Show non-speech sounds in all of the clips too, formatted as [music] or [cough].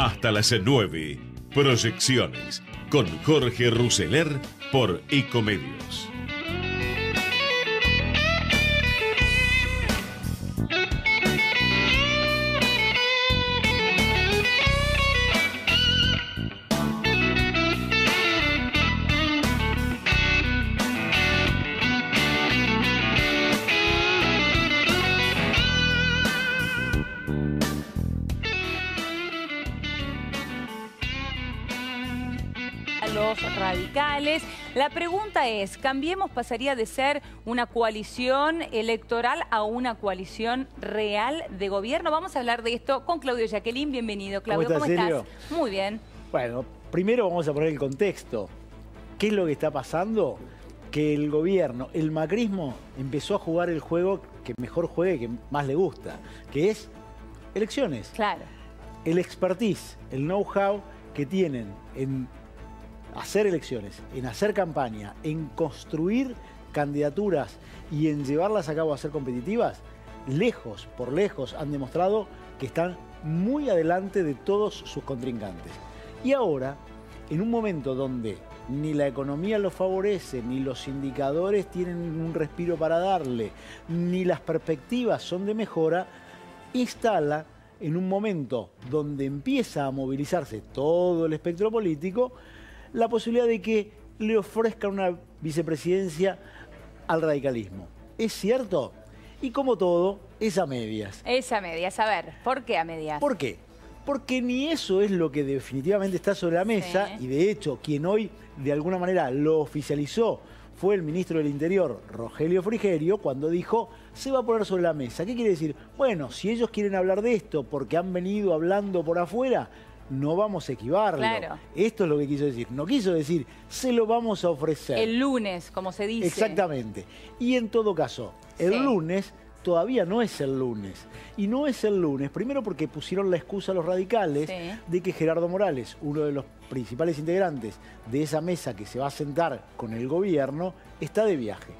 hasta las 9. Proyecciones con Jorge Ruseler por Ecomedios. La pregunta es, ¿Cambiemos pasaría de ser una coalición electoral a una coalición real de gobierno? Vamos a hablar de esto con Claudio Jacqueline. Bienvenido, Claudio. ¿Cómo, estás? Muy bien. Bueno, primero vamos a poner el contexto. ¿Qué es lo que está pasando? Que el gobierno, el macrismo, empezó a jugar el juego que mejor juegue, que más le gusta, que es elecciones. Claro. El expertise, el know-how que tienen en hacer elecciones, en hacer campaña, en construir candidaturas y en llevarlas a cabo a ser competitivas, lejos, por lejos, han demostrado que están muy adelante de todos sus contrincantes. Y ahora, en un momento donde ni la economía los favorece, ni los indicadores tienen un respiro para darle, ni las perspectivas son de mejora, instala en un momento donde empieza a movilizarse todo el espectro político, la posibilidad de que le ofrezcan una vicepresidencia al radicalismo. ¿Es cierto? Y como todo, es a medias. Es a medias. A ver, ¿por qué a medias? ¿Por qué? Porque ni eso es lo que definitivamente está sobre la mesa y de hecho quien hoy de alguna manera lo oficializó fue el ministro del Interior, Rogelio Frigerio, cuando dijo, se va a poner sobre la mesa. ¿Qué quiere decir? Bueno, si ellos quieren hablar de esto porque han venido hablando por afuera, no vamos a equivarlo. Esto es lo que quiso decir. No quiso decir, se lo vamos a ofrecer. El lunes, como se dice. Exactamente. Y en todo caso, el lunes todavía no es el lunes. Y no es el lunes, primero porque pusieron la excusa a los radicales de que Gerardo Morales, uno de los principales integrantes de esa mesa que se va a sentar con el gobierno, está de viaje.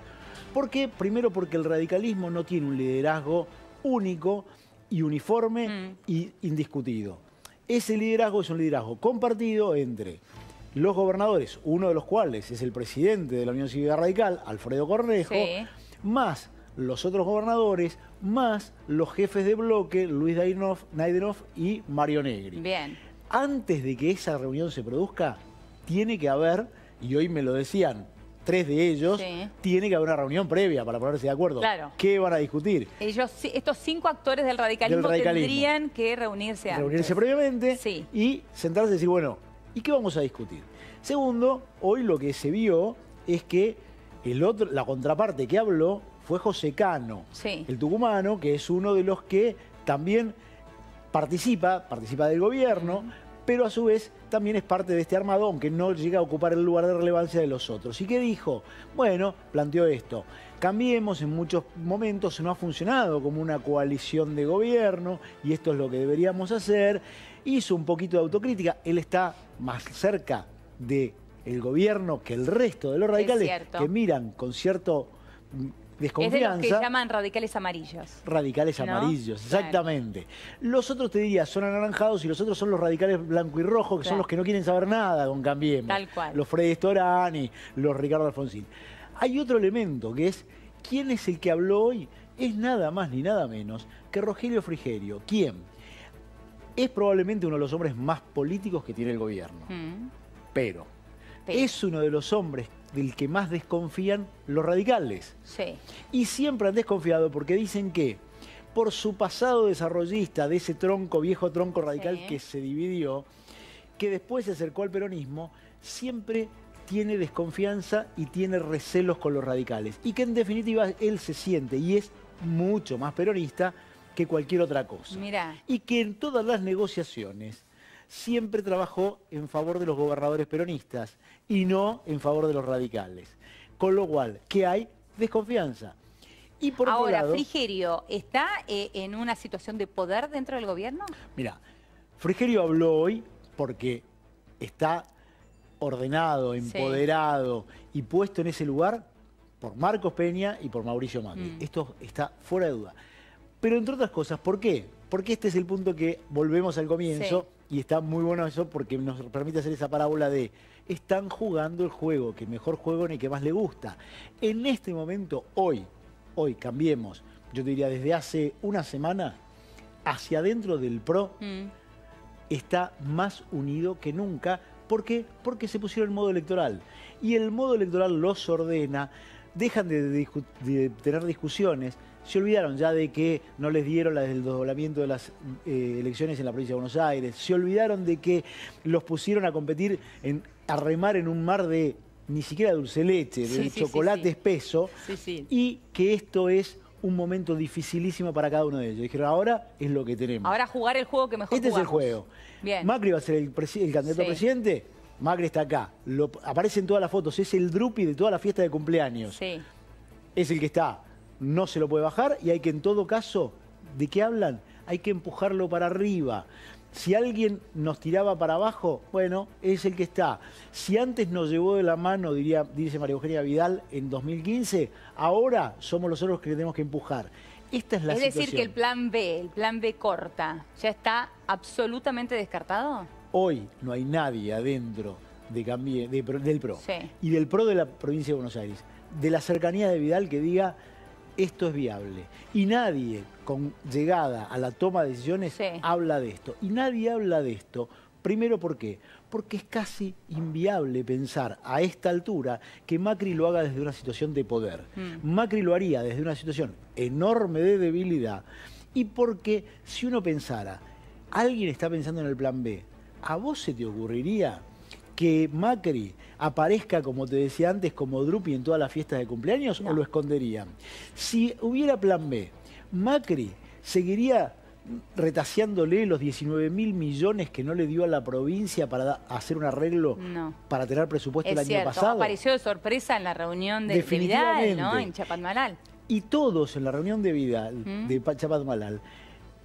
¿Por qué? Primero porque el radicalismo no tiene un liderazgo único y uniforme mm. y indiscutido. Ese liderazgo es un liderazgo compartido entre los gobernadores, uno de los cuales es el presidente de la Unión Civil Radical, Alfredo Cornejo, más los otros gobernadores, más los jefes de bloque, Luis Naidenov y Mario Negri. Bien. Antes de que esa reunión se produzca, tiene que haber, y hoy me lo decían tres de ellos, tiene que haber una reunión previa para ponerse de acuerdo. ¿Qué van a discutir? Ellos, estos cinco actores del radicalismo, tendrían que reunirse Reunirse previamente y sentarse y decir, bueno, ¿y qué vamos a discutir? Segundo, hoy lo que se vio es que el otro, la contraparte que habló fue José Cano, el tucumano, que es uno de los que también participa, participa del gobierno, pero a su vez también es parte de este armadón que no llega a ocupar el lugar de relevancia de los otros. ¿Y qué dijo? Bueno, planteó esto. Cambiemos en muchos momentos no ha funcionado como una coalición de gobierno y esto es lo que deberíamos hacer. Hizo un poquito de autocrítica, él está más cerca de gobierno que el resto de los radicales que miran con cierto mm, desconfianza. Es que llaman radicales amarillos. Radicales amarillos, exactamente. Los otros, te diría, son anaranjados y los otros son los radicales blanco y rojo, que son los que no quieren saber nada con Cambiemos. Tal cual. Los Freddy Storani, los Ricardo Alfonsín. Hay otro elemento que es, ¿quién es el que habló hoy? Es nada más ni nada menos que Rogelio Frigerio. ¿Quién? Es probablemente uno de los hombres más políticos que tiene el gobierno. Mm. Pero es uno de los hombres del que más desconfían los radicales. Sí. Y siempre han desconfiado porque dicen que por su pasado desarrollista de ese tronco, viejo tronco radical que se dividió, que después se acercó al peronismo, siempre tiene desconfianza y tiene recelos con los radicales. Y que en definitiva él se siente y es mucho más peronista que cualquier otra cosa. Y que en todas las negociaciones siempre trabajó en favor de los gobernadores peronistas y no en favor de los radicales. Con lo cual, ¿qué hay? Desconfianza. Y por Ahora, Frigerio, ¿está eh, en una situación de poder dentro del gobierno? Mira, Frigerio habló hoy porque está ordenado, empoderado y puesto en ese lugar por Marcos Peña y por Mauricio Macri. Mm. Esto está fuera de duda. Pero entre otras cosas, ¿por qué? Porque este es el punto que volvemos al comienzo y está muy bueno eso porque nos permite hacer esa parábola de están jugando el juego que mejor juegan y que más les gusta. En este momento, hoy, hoy cambiemos, yo diría desde hace una semana, hacia adentro del PRO mm. está más unido que nunca. ¿Por qué? Porque se pusieron el modo electoral. Y el modo electoral los ordena, dejan de, tener discusiones, se olvidaron ya de que no les dieron el del doblamiento de las eh, elecciones en la provincia de Buenos Aires, se olvidaron de que los pusieron a competir en a remar en un mar de ni siquiera dulce leche, de chocolate espeso, y que esto es un momento dificilísimo para cada uno de ellos. Dijeron, ahora es lo que tenemos. Ahora jugar el juego que mejor Este es el juego. Macri va a ser el, candidato a presidente, Macri está acá. Lo, aparece en todas las fotos, es el drupi de toda la fiesta de cumpleaños. Es el que está, no se lo puede bajar y hay que en todo caso, ¿de qué hablan? Hay que empujarlo para arriba. Si alguien nos tiraba para abajo, bueno, es el que está. Si antes nos llevó de la mano, diría, dice María Eugenia Vidal, en 2015, ahora somos los otros que tenemos que empujar. Esta es la es decir, que el plan B, el plan B corta, ya está absolutamente descartado. Hoy no hay nadie adentro de, del PRO y del PRO de la provincia de Buenos Aires, de la cercanía de Vidal que diga esto es viable. Y nadie, con llegada a la toma de decisiones, habla de esto. Y nadie habla de esto. Primero, ¿por qué? Porque es casi inviable pensar a esta altura que Macri lo haga desde una situación de poder. Mm. Macri lo haría desde una situación enorme de debilidad. Y porque si uno pensara, alguien está pensando en el plan B, ¿a vos se te ocurriría que Macri aparezca, como te decía antes, como Drupi en todas las fiestas de cumpleaños o lo esconderían? Si hubiera plan B, Macri seguiría retaseándole los 19 mil millones que no le dio a la provincia para hacer un arreglo para tener presupuesto el año pasado. Apareció de sorpresa en la reunión de, Vidal, En Chapadmalal. Y todos en la reunión de Vidal, de Chapadmalal,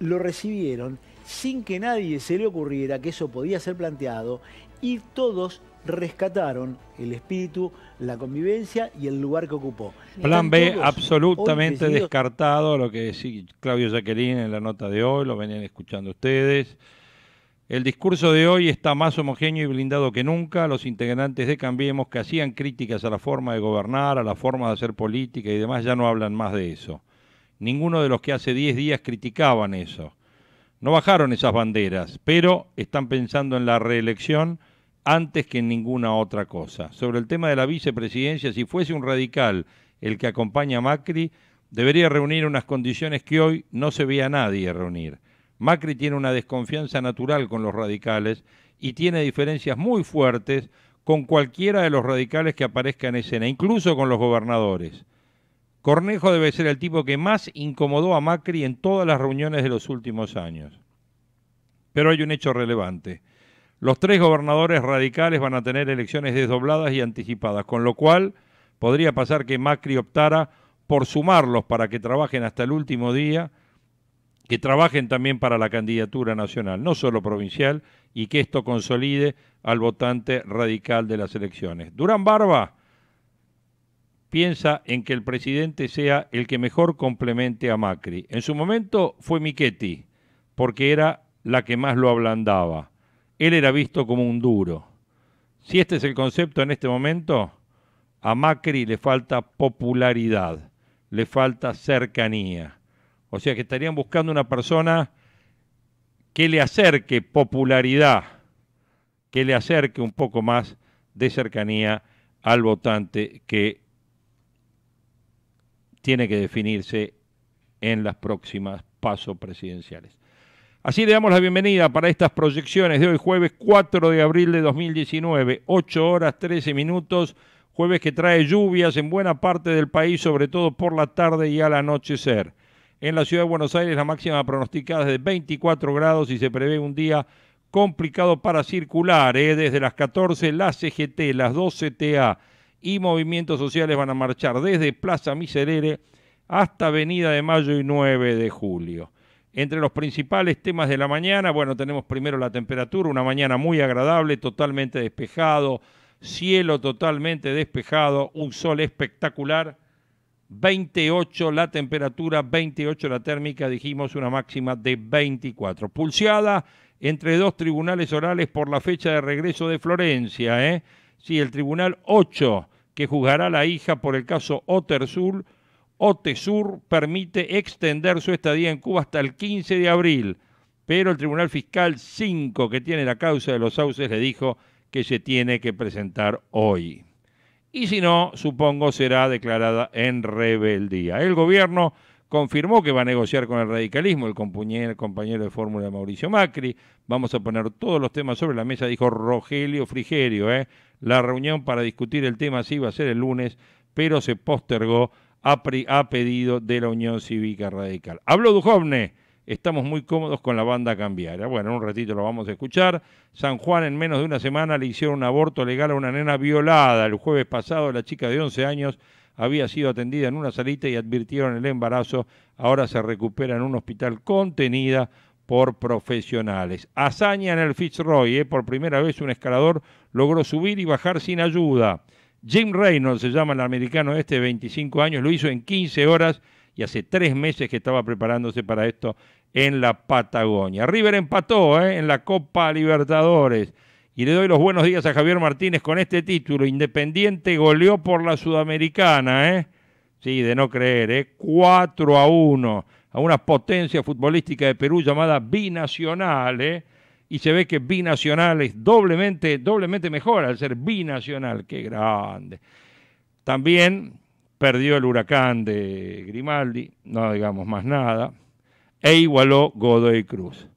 lo recibieron sin que nadie se le ocurriera que eso podía ser planteado y todos rescataron el espíritu, la convivencia y el lugar que ocupó. Plan B absolutamente descartado, lo que decía Claudio Jacqueline en la nota de hoy, lo venían escuchando ustedes. El discurso de hoy está más homogéneo y blindado que nunca. Los integrantes de Cambiemos que hacían críticas a la forma de gobernar, a la forma de hacer política y demás, ya no hablan más de eso. Ninguno de los que hace 10 días criticaban eso. No bajaron esas banderas, pero están pensando en la reelección antes que en ninguna otra cosa. Sobre el tema de la vicepresidencia, si fuese un radical el que acompaña a Macri, debería reunir unas condiciones que hoy no se ve a nadie reunir. Macri tiene una desconfianza natural con los radicales y tiene diferencias muy fuertes con cualquiera de los radicales que aparezca en escena, incluso con los gobernadores. Cornejo debe ser el tipo que más incomodó a Macri en todas las reuniones de los últimos años. Pero hay un hecho relevante. Los tres gobernadores radicales van a tener elecciones desdobladas y anticipadas, con lo cual podría pasar que Macri optara por sumarlos para que trabajen hasta el último día, que trabajen también para la candidatura nacional, no solo provincial, y que esto consolide al votante radical de las elecciones. Durán Barba piensa en que el presidente sea el que mejor complemente a Macri. En su momento fue Michetti, porque era la que más lo ablandaba. Él era visto como un duro. Si este es el concepto en este momento, a Macri le falta popularidad, le falta cercanía. O sea que estarían buscando una persona que le acerque popularidad, que le acerque un poco más de cercanía al votante que tiene que definirse en las próximas pasos presidenciales. Así le damos la bienvenida para estas proyecciones de hoy jueves 4 de abril de 2019, 8 horas 13 minutos, jueves que trae lluvias en buena parte del país, sobre todo por la tarde y al anochecer. En la ciudad de Buenos Aires la máxima pronosticada es de 24 grados y se prevé un día complicado para circular, ¿eh? desde las 14 las CGT, las 12 TA, y movimientos sociales van a marchar desde Plaza Miserere hasta Avenida de Mayo y 9 de Julio. Entre los principales temas de la mañana, bueno, tenemos primero la temperatura, una mañana muy agradable, totalmente despejado, cielo totalmente despejado, un sol espectacular, 28 la temperatura, 28 la térmica, dijimos una máxima de 24. Pulseada entre dos tribunales orales por la fecha de regreso de Florencia, ¿eh? Si el Tribunal 8, que juzgará a la hija por el caso Otersur, Otesur permite extender su estadía en Cuba hasta el 15 de abril, pero el Tribunal Fiscal 5, que tiene la causa de los sauces, le dijo que se tiene que presentar hoy. Y si no, supongo será declarada en rebeldía. El gobierno confirmó que va a negociar con el radicalismo, el compañero, de fórmula Mauricio Macri. Vamos a poner todos los temas sobre la mesa, dijo Rogelio Frigerio. ¿eh? La reunión para discutir el tema sí va a ser el lunes, pero se postergó a, pedido de la Unión Cívica Radical. Habló Dujovne. Estamos muy cómodos con la banda cambiaria. Bueno, en un ratito lo vamos a escuchar. San Juan en menos de una semana le hicieron un aborto legal a una nena violada. El jueves pasado la chica de 11 años había sido atendida en una salita y advirtieron el embarazo. Ahora se recupera en un hospital contenida por profesionales. Hazaña en el Fitzroy, ¿eh? por primera vez un escalador logró subir y bajar sin ayuda. Jim Reynolds se llama el americano este, 25 años, lo hizo en 15 horas y hace tres meses que estaba preparándose para esto en la Patagonia. River empató ¿eh? en la Copa Libertadores. Y le doy los buenos días a Javier Martínez con este título. Independiente goleó por la Sudamericana, ¿eh? Sí, de no creer, ¿eh? 4 a 1 a una potencia futbolística de Perú llamada Binacional, ¿eh? Y se ve que Binacional es doblemente, doblemente mejor al ser Binacional. ¡Qué grande! También perdió el huracán de Grimaldi, no digamos más nada, e igualó Godoy Cruz.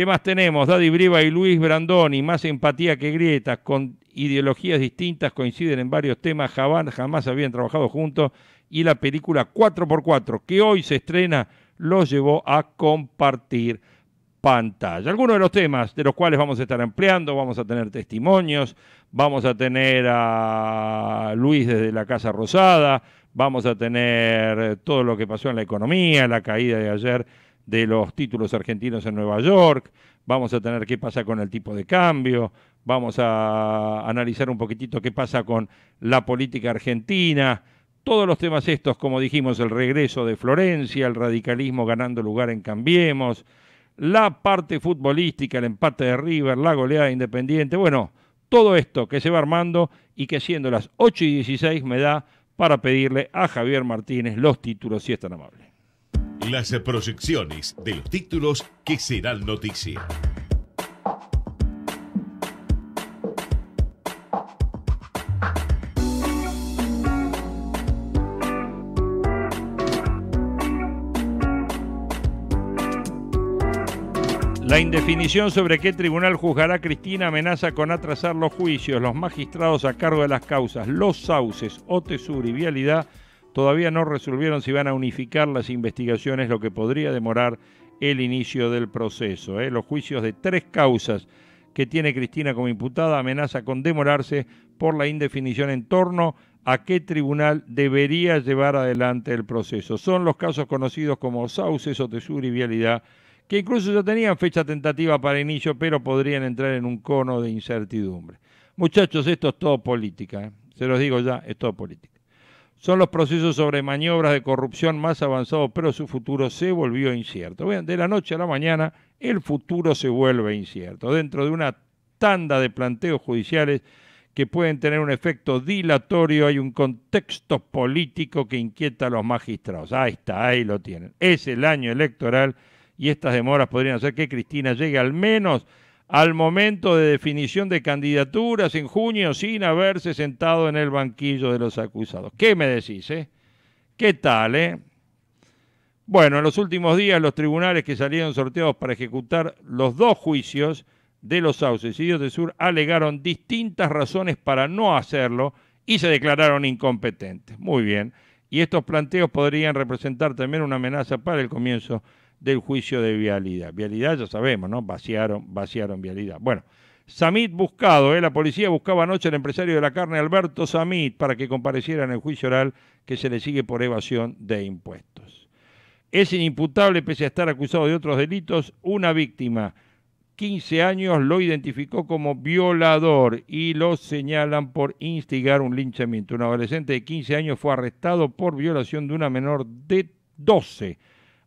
¿Qué más tenemos? Daddy Briva y Luis Brandoni, más empatía que grietas, con ideologías distintas, coinciden en varios temas, jamás, jamás habían trabajado juntos, y la película 4x4, que hoy se estrena, los llevó a compartir pantalla. Algunos de los temas de los cuales vamos a estar empleando, vamos a tener testimonios, vamos a tener a Luis desde la Casa Rosada, vamos a tener todo lo que pasó en la economía, la caída de ayer de los títulos argentinos en Nueva York, vamos a tener qué pasa con el tipo de cambio, vamos a analizar un poquitito qué pasa con la política argentina, todos los temas estos, como dijimos, el regreso de Florencia, el radicalismo ganando lugar en Cambiemos, la parte futbolística, el empate de River, la goleada independiente, bueno, todo esto que se va armando y que siendo las 8 y 16 me da para pedirle a Javier Martínez los títulos, si es tan amable las proyecciones de los títulos que serán noticia. La indefinición sobre qué tribunal juzgará a Cristina amenaza con atrasar los juicios. Los magistrados a cargo de las causas Los Sauces, Otesur y Vialidad Todavía no resolvieron si van a unificar las investigaciones, lo que podría demorar el inicio del proceso. ¿eh? Los juicios de tres causas que tiene Cristina como imputada amenaza con demorarse por la indefinición en torno a qué tribunal debería llevar adelante el proceso. Son los casos conocidos como Sauces, Tesur y Vialidad, que incluso ya tenían fecha tentativa para inicio, pero podrían entrar en un cono de incertidumbre. Muchachos, esto es todo política, ¿eh? se los digo ya, es todo política. Son los procesos sobre maniobras de corrupción más avanzados, pero su futuro se volvió incierto. Vean, de la noche a la mañana el futuro se vuelve incierto. Dentro de una tanda de planteos judiciales que pueden tener un efecto dilatorio, hay un contexto político que inquieta a los magistrados. Ahí está, ahí lo tienen. Es el año electoral y estas demoras podrían hacer que Cristina llegue al menos al momento de definición de candidaturas en junio sin haberse sentado en el banquillo de los acusados. ¿Qué me decís, eh? ¿Qué tal, eh? Bueno, en los últimos días los tribunales que salieron sorteados para ejecutar los dos juicios de los Dios de Sur alegaron distintas razones para no hacerlo y se declararon incompetentes. Muy bien. Y estos planteos podrían representar también una amenaza para el comienzo del juicio de vialidad. Vialidad ya sabemos, ¿no? Vaciaron, vaciaron vialidad. Bueno, Samit buscado, ¿eh? la policía buscaba anoche al empresario de la carne Alberto Samit para que compareciera en el juicio oral que se le sigue por evasión de impuestos. Es inimputable pese a estar acusado de otros delitos, una víctima. 15 años lo identificó como violador y lo señalan por instigar un linchamiento. Un adolescente de 15 años fue arrestado por violación de una menor de 12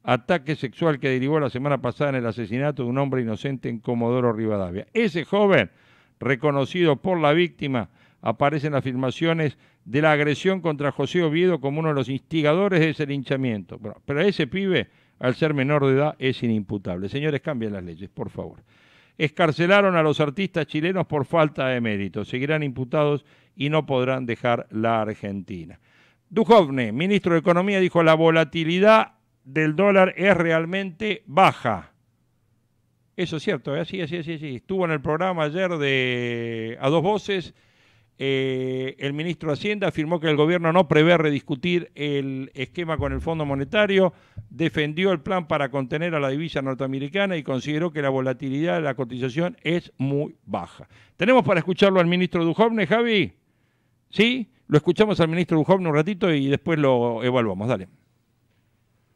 ataque sexual que derivó la semana pasada en el asesinato de un hombre inocente en Comodoro Rivadavia. Ese joven, reconocido por la víctima, aparece en las de la agresión contra José Oviedo como uno de los instigadores de ese linchamiento. pero ese pibe, al ser menor de edad, es inimputable. Señores, cambien las leyes, por favor. Escarcelaron a los artistas chilenos por falta de mérito. Seguirán imputados y no podrán dejar la Argentina. Dujovne, ministro de Economía, dijo la volatilidad del dólar es realmente baja. Eso es cierto, así, ¿eh? así, así, así. Estuvo en el programa ayer de A Dos Voces. Eh, el ministro de Hacienda afirmó que el gobierno no prevé rediscutir el esquema con el Fondo Monetario, defendió el plan para contener a la divisa norteamericana y consideró que la volatilidad de la cotización es muy baja. ¿Tenemos para escucharlo al ministro Duhovne, Javi? ¿Sí? Lo escuchamos al ministro Duhovne un ratito y después lo evaluamos. Dale.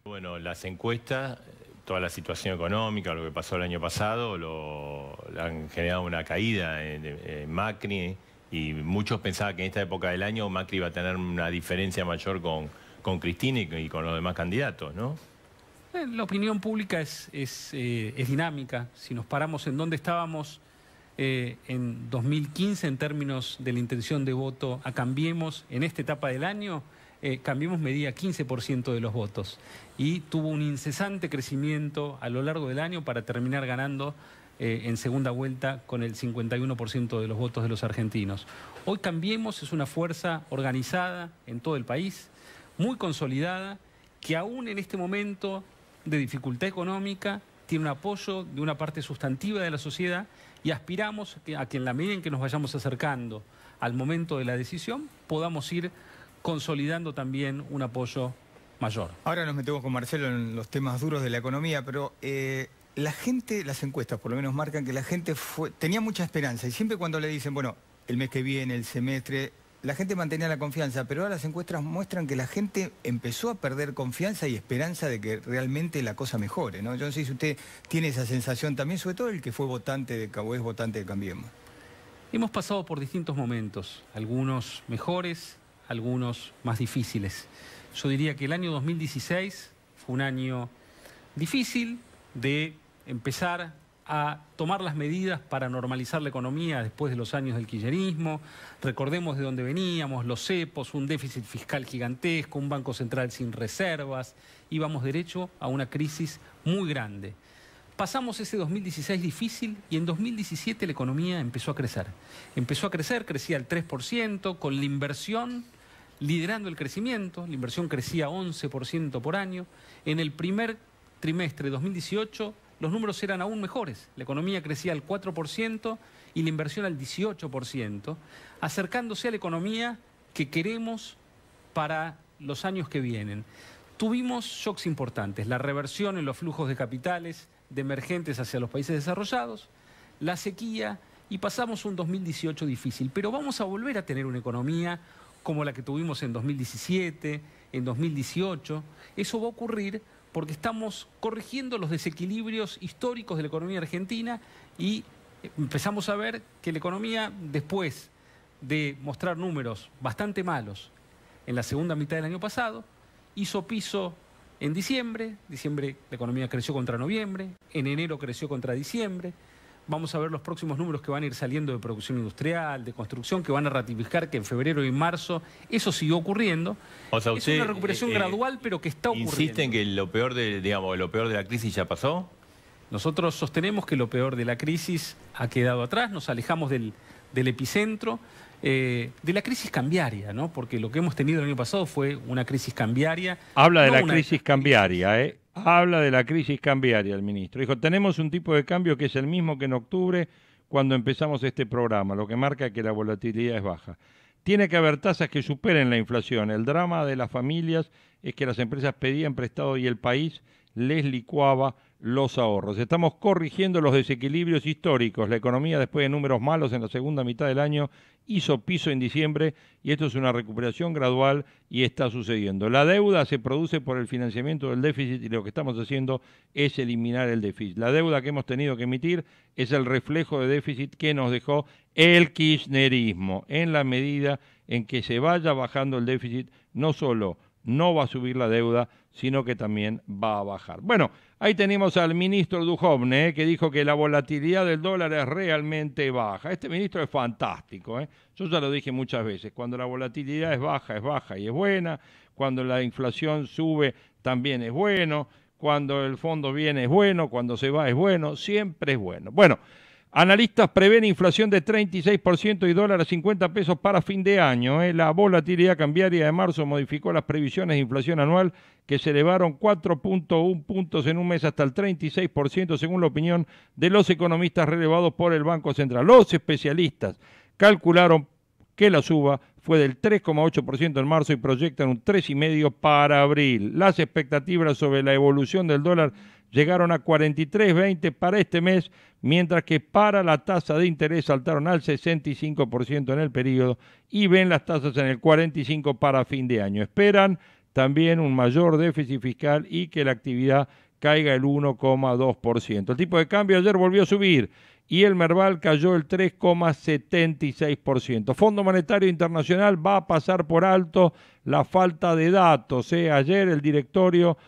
Bueno, las encuestas, toda la situación económica, lo que pasó el año pasado, lo, han generado una caída en, Macri y muchos pensaban que en esta época del año Macri iba a tener una diferencia mayor con, con Cristina y, con los demás candidatos, ¿no? Eh, la opinión pública eh, es, dinámica. Si nos paramos en donde estábamos eh, en 2015 en términos de la intención de voto a Cambiemos en esta etapa del año, eh, cambiemos medía 15% de los votos y tuvo un incesante crecimiento a lo largo del año para terminar ganando eh, en segunda vuelta con el 51% de los votos de los argentinos. Hoy Cambiemos es una fuerza organizada en todo el país, muy consolidada, que aún en este momento de dificultad económica tiene un apoyo de una parte sustantiva de la sociedad y aspiramos a que en la medida en que nos vayamos acercando al momento de la decisión podamos ir consolidando también un apoyo mayor. Ahora nos metemos con Marcelo en los temas duros de la economía, pero eh, la gente, las encuestas por lo menos marcan que la gente tenía mucha esperanza y siempre cuando le dicen, bueno, el mes que viene, el semestre, la gente mantenía la confianza, pero ahora las encuestas muestran que la gente empezó a perder confianza y esperanza de que realmente la cosa mejore, ¿no? Yo no sé si usted tiene esa sensación también, sobre todo el que fue votante de cabo es votante de Cambiemos. Hemos pasado por distintos momentos, algunos mejores, algunos más difíciles. Yo diría que el año 2016 fue un año difícil de empezar a tomar las medidas para normalizar la economía después de los años del quillerismo... Recordemos de dónde veníamos, los cepos, un déficit fiscal gigantesco, un banco central sin reservas. Íbamos derecho a una crisis muy grande. Pasamos ese 2016 difícil y en 2017 la economía empezó a crecer. Empezó a crecer, crecía al 3%, con la inversión liderando el crecimiento, la inversión crecía 11% por año. En el primer trimestre de 2018 los números eran aún mejores, la economía crecía al 4% y la inversión al 18%, acercándose a la economía que queremos para los años que vienen. Tuvimos shocks importantes, la reversión en los flujos de capitales de emergentes hacia los países desarrollados, la sequía y pasamos un 2018 difícil, pero vamos a volver a tener una economía como la que tuvimos en 2017, en 2018. Eso va a ocurrir porque estamos corrigiendo los desequilibrios históricos de la economía argentina y empezamos a ver que la economía, después de mostrar números bastante malos en la segunda mitad del año pasado, hizo piso en diciembre, diciembre la economía creció contra noviembre, en enero creció contra diciembre, vamos a ver los próximos números que van a ir saliendo de producción industrial, de construcción, que van a ratificar que en febrero y marzo eso siguió ocurriendo. es una recuperación eh, eh, gradual, pero que está ocurriendo. ¿Insisten que lo peor de, digamos, lo peor de la crisis ya pasó? Nosotros sostenemos que lo peor de la crisis ha quedado atrás, nos alejamos del, epicentro, eh, de la crisis cambiaria, ¿no? Porque lo que hemos tenido el año pasado fue una crisis cambiaria. Habla de la crisis cambiaria, ¿eh? habla de la crisis cambiaria el ministro. Dijo, tenemos un tipo de cambio que es el mismo que en octubre cuando empezamos este programa, lo que marca que la volatilidad es baja. Tiene que haber tasas que superen la inflación. El drama de las familias es que las empresas pedían prestado y el país les licuaba los ahorros. Estamos corrigiendo los desequilibrios históricos. La economía, después de números malos en la segunda mitad del año, hizo piso en diciembre y esto es una recuperación gradual y está sucediendo. La deuda se produce por el financiamiento del déficit y lo que estamos haciendo es eliminar el déficit. La deuda que hemos tenido que emitir es el reflejo de déficit que nos dejó el kirchnerismo. En la medida en que se vaya bajando el déficit, no solo no va a subir la deuda, sino que también va a bajar. Bueno, Ahí tenemos al ministro Dujovne, eh, que dijo que la volatilidad del dólar es realmente baja. Este ministro es fantástico. Eh. Yo ya lo dije muchas veces. Cuando la volatilidad es baja, es baja y es buena. Cuando la inflación sube, también es bueno. Cuando el fondo viene, es bueno. Cuando se va, es bueno. Siempre es bueno. Bueno. Analistas prevén inflación de 36% y dólar a 50 pesos para fin de año. ¿eh? La volatilidad cambiaria de marzo modificó las previsiones de inflación anual que se elevaron 4.1 puntos en un mes hasta el 36% según la opinión de los economistas relevados por el Banco Central. Los especialistas calcularon que la suba fue del 3,8% en marzo y proyectan un 3,5% para abril. Las expectativas sobre la evolución del dólar llegaron a 43.20 para este mes, mientras que para la tasa de interés saltaron al 65% en el periodo y ven las tasas en el 45% para fin de año. Esperan también un mayor déficit fiscal y que la actividad caiga el 1,2%. El tipo de cambio ayer volvió a subir y el Merval cayó el 3,76%. Fondo Monetario Internacional va a pasar por alto la falta de datos. ¿eh? Ayer el directorio [clears throat]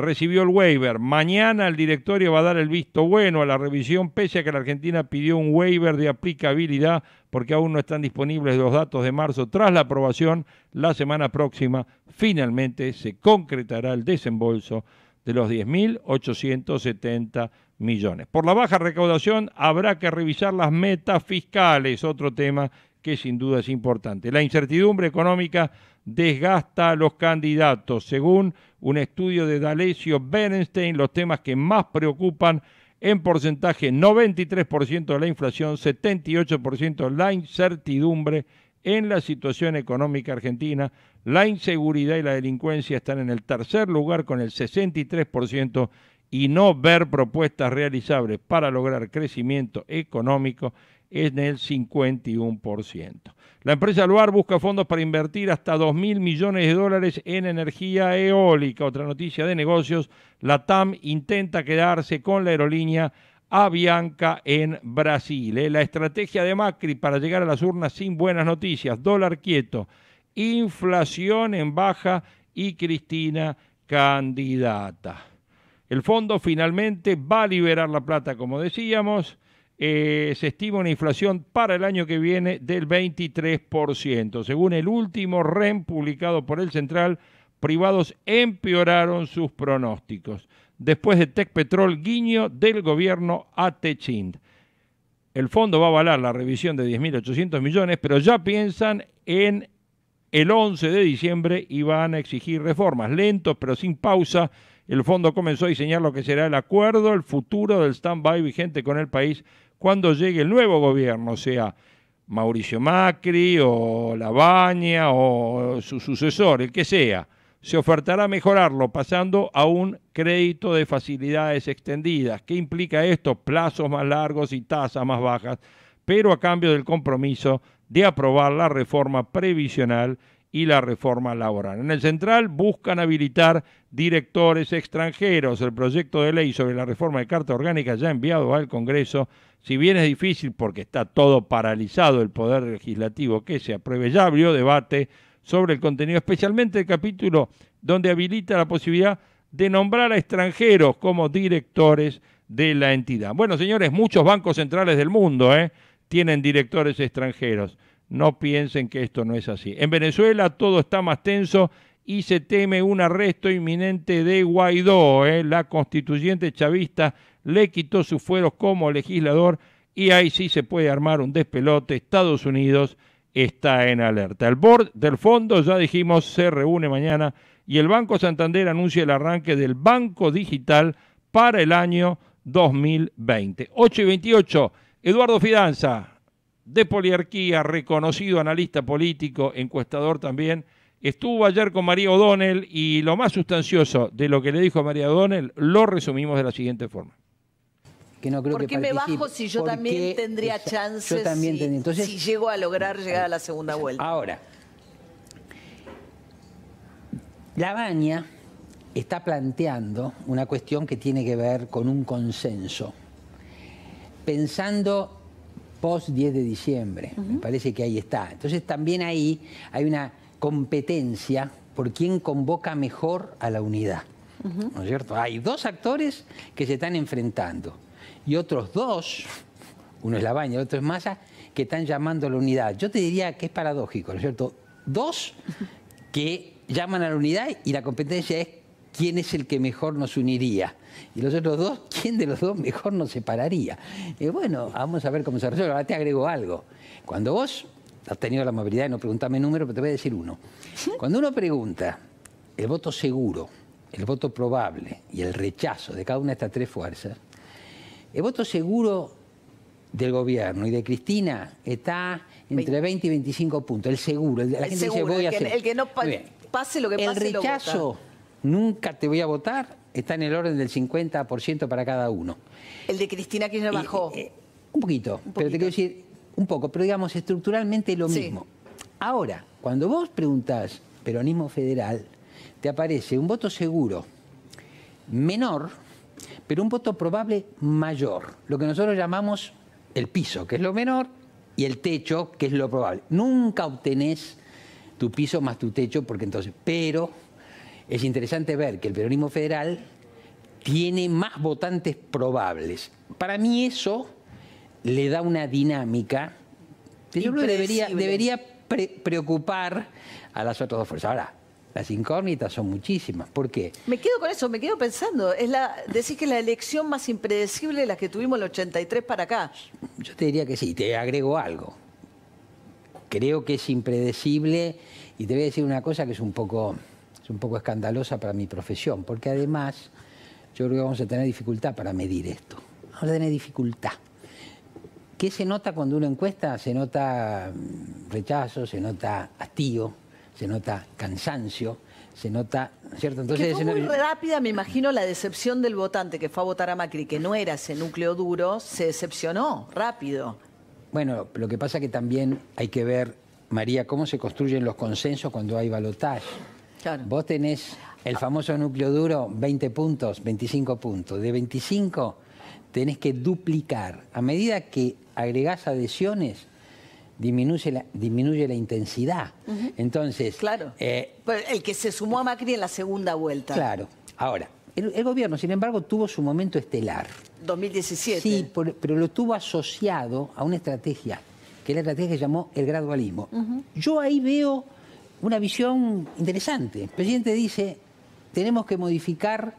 recibió el waiver. Mañana el directorio va a dar el visto bueno a la revisión, pese a que la Argentina pidió un waiver de aplicabilidad porque aún no están disponibles los datos de marzo. Tras la aprobación, la semana próxima finalmente se concretará el desembolso de los 10.870 millones. Por la baja recaudación habrá que revisar las metas fiscales, otro tema que sin duda es importante. La incertidumbre económica desgasta a los candidatos. Según un estudio de D'Alessio Bernstein, los temas que más preocupan en porcentaje 93% de la inflación, 78% la incertidumbre en la situación económica argentina, la inseguridad y la delincuencia están en el tercer lugar con el 63% y no ver propuestas realizables para lograr crecimiento económico en el 51%. La empresa Luar busca fondos para invertir hasta 2.000 mil millones de dólares en energía eólica. Otra noticia de negocios, la TAM intenta quedarse con la aerolínea Avianca en Brasil. ¿eh? La estrategia de Macri para llegar a las urnas sin buenas noticias, dólar quieto, inflación en baja y Cristina candidata. El fondo finalmente va a liberar la plata, como decíamos, eh, se estima una inflación para el año que viene del 23%. Según el último REM publicado por el Central, privados empeoraron sus pronósticos. Después de Petrol, guiño del gobierno a El fondo va a avalar la revisión de 10.800 millones, pero ya piensan en el 11 de diciembre y van a exigir reformas lentos pero sin pausa. El fondo comenzó a diseñar lo que será el acuerdo, el futuro del stand-by vigente con el país cuando llegue el nuevo gobierno, sea Mauricio Macri o Lavagna o su sucesor, el que sea, se ofertará mejorarlo pasando a un crédito de facilidades extendidas. ¿Qué implica esto? Plazos más largos y tasas más bajas, pero a cambio del compromiso de aprobar la reforma previsional y la reforma laboral. En el central buscan habilitar directores extranjeros. El proyecto de ley sobre la reforma de Carta Orgánica ya enviado al Congreso, si bien es difícil porque está todo paralizado el poder legislativo que se apruebe, ya abrió debate sobre el contenido, especialmente el capítulo donde habilita la posibilidad de nombrar a extranjeros como directores de la entidad. Bueno, señores, muchos bancos centrales del mundo ¿eh? tienen directores extranjeros. No piensen que esto no es así. En Venezuela todo está más tenso y se teme un arresto inminente de Guaidó. ¿eh? La constituyente chavista le quitó sus fueros como legislador y ahí sí se puede armar un despelote. Estados Unidos está en alerta. El board del fondo, ya dijimos, se reúne mañana y el Banco Santander anuncia el arranque del Banco Digital para el año 2020. 8 y 28, Eduardo Fidanza, de Poliarquía, reconocido analista político, encuestador también, estuvo ayer con María O'Donnell y lo más sustancioso de lo que le dijo María O'Donnell lo resumimos de la siguiente forma. Que no creo ¿Por qué me bajo si yo también tendría chances también si, Entonces, si llego a lograr llegar a la segunda vuelta? Ahora, la Baña está planteando una cuestión que tiene que ver con un consenso, pensando post 10 de diciembre. Me parece que ahí está. Entonces también ahí hay una competencia por quién convoca mejor a la unidad. ¿No es cierto? Hay dos actores que se están enfrentando y otros dos, uno es la baña el otro es masa, que están llamando a la unidad. Yo te diría que es paradójico, ¿no es cierto? Dos que llaman a la unidad y la competencia es quién es el que mejor nos uniría. Y los otros dos, ¿quién de los dos mejor nos separaría? Y bueno, vamos a ver cómo se resuelve. Ahora te agrego algo. Cuando vos has tenido la movilidad de no preguntarme número, pero te voy a decir uno. Cuando uno pregunta el voto seguro, el voto probable y el rechazo de cada una de estas tres fuerzas, el voto seguro del gobierno y de Cristina está entre 20 y 25 puntos, el seguro, el, que, no pase lo que pase. El rechazo nunca te voy a votar, está en el orden del 50% para cada uno. El de Cristina Kirchner bajó. Eh, eh, un, poquito, pero te quiero decir, un poco, pero digamos estructuralmente lo mismo. Ahora, cuando vos preguntás peronismo federal, te aparece un voto seguro menor, pero un voto probable mayor, lo que nosotros llamamos el piso, que es lo menor, y el techo, que es lo probable. Nunca obtenés tu piso más tu techo, porque entonces, pero es interesante ver que el peronismo federal tiene más votantes probables. Para mí eso le da una dinámica que debería, preocupar a las otras dos fuerzas. Ahora, las incógnitas son muchísimas. ¿Por qué? Me quedo con eso, me quedo pensando. Es la, decís que es la elección más impredecible de las que tuvimos el 83 para acá. Yo te diría que sí, te agrego algo. Creo que es impredecible y te voy a decir una cosa que es un poco un poco escandalosa para mi profesión, porque además yo creo que vamos a tener dificultad para medir esto. Vamos a tener dificultad. ¿Qué se nota cuando uno encuesta? Se nota mm, rechazo, se nota hastío, se nota cansancio, se nota, ¿cierto? Entonces, que fue muy rápida, me imagino, la decepción del votante que fue a votar a Macri, que no era ese núcleo duro, se decepcionó rápido. Bueno, lo que pasa es que también hay que ver, María, cómo se construyen los consensos cuando hay balotaje. Vos tenés el ah. famoso núcleo duro, 20 puntos, 25 puntos. De 25 tenés que duplicar. A medida que agregás adhesiones, Disminuye la, intensidad. Entonces. Claro. Eh, pues el que se sumó a Macri en la segunda vuelta. Claro. Ahora, el, gobierno, sin embargo, tuvo su momento estelar. 2017. Sí, pero lo tuvo asociado a una estrategia, que la estrategia que llamó el gradualismo. Yo ahí veo una visión interesante. El presidente dice, tenemos que modificar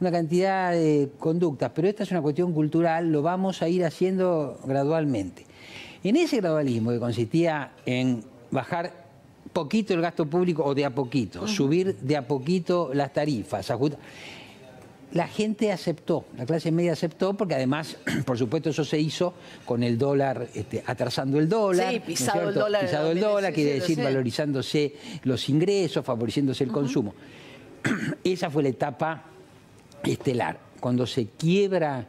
una cantidad de conductas, pero esta es una cuestión cultural, lo vamos a ir haciendo gradualmente. En ese gradualismo que consistía en bajar poquito el gasto público o de a poquito, subir de a poquito las tarifas, la gente aceptó, la clase media aceptó, porque además, [clears throat] por supuesto, eso se hizo con el dólar, este, atrasando el dólar. Sí, pisado el dólar. Pisado el dólar, quiere decir valorizándose los ingresos, favoreciéndose el consumo. [clears throat] Esa fue la etapa estelar. Cuando se quiebra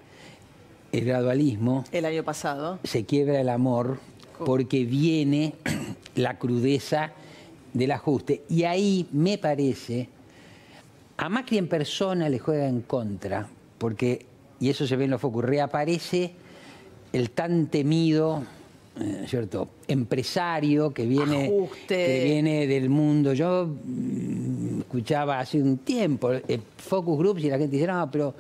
el gradualismo. El año pasado. Se quiebra el amor, porque viene [clears throat] la crudeza del ajuste. Y ahí me parece a Macri en persona le juega en contra, porque, y eso se ve en los focus, reaparece el tan temido eh, ¿cierto? empresario que viene, viene del mundo. Yo mm, escuchaba hace un tiempo eh, focus groups y la gente dice, no, pero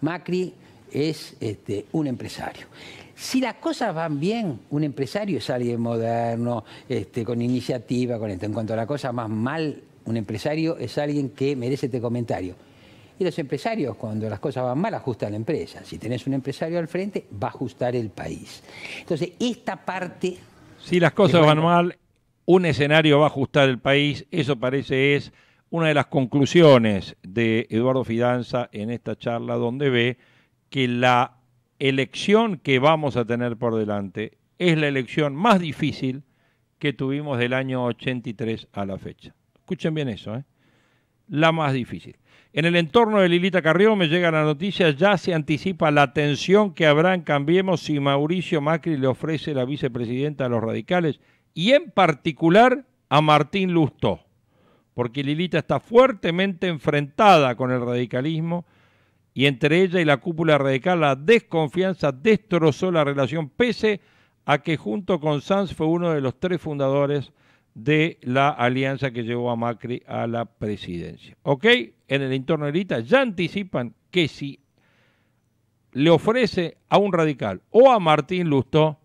Macri es este, un empresario. Si las cosas van bien, un empresario es alguien moderno, este, con iniciativa, con esto. En cuanto a la cosa más mal, un empresario es alguien que merece este comentario. Y los empresarios, cuando las cosas van mal, ajustan la empresa. Si tenés un empresario al frente, va a ajustar el país. Entonces, esta parte... Si las cosas van mal, un escenario va a ajustar el país. Eso parece es una de las conclusiones de Eduardo Fidanza en esta charla, donde ve que la elección que vamos a tener por delante es la elección más difícil que tuvimos del año 83 a la fecha. Escuchen bien eso, ¿eh? La más difícil. En el entorno de Lilita Carrión, me llega la noticia, ya se anticipa la tensión que habrá en Cambiemos si Mauricio Macri le ofrece la vicepresidenta a los radicales y en particular a Martín Lustó, porque Lilita está fuertemente enfrentada con el radicalismo y entre ella y la cúpula radical la desconfianza destrozó la relación pese a que junto con Sanz fue uno de los tres fundadores de la alianza que llevó a Macri a la presidencia. ¿Ok? En el entorno de Lita ya anticipan que si le ofrece a un radical o a Martín Lusto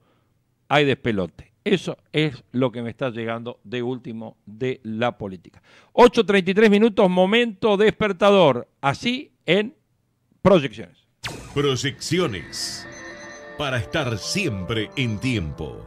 hay despelote. Eso es lo que me está llegando de último de la política. 8.33 minutos, momento despertador. Así en proyecciones. Proyecciones. Para estar siempre en tiempo.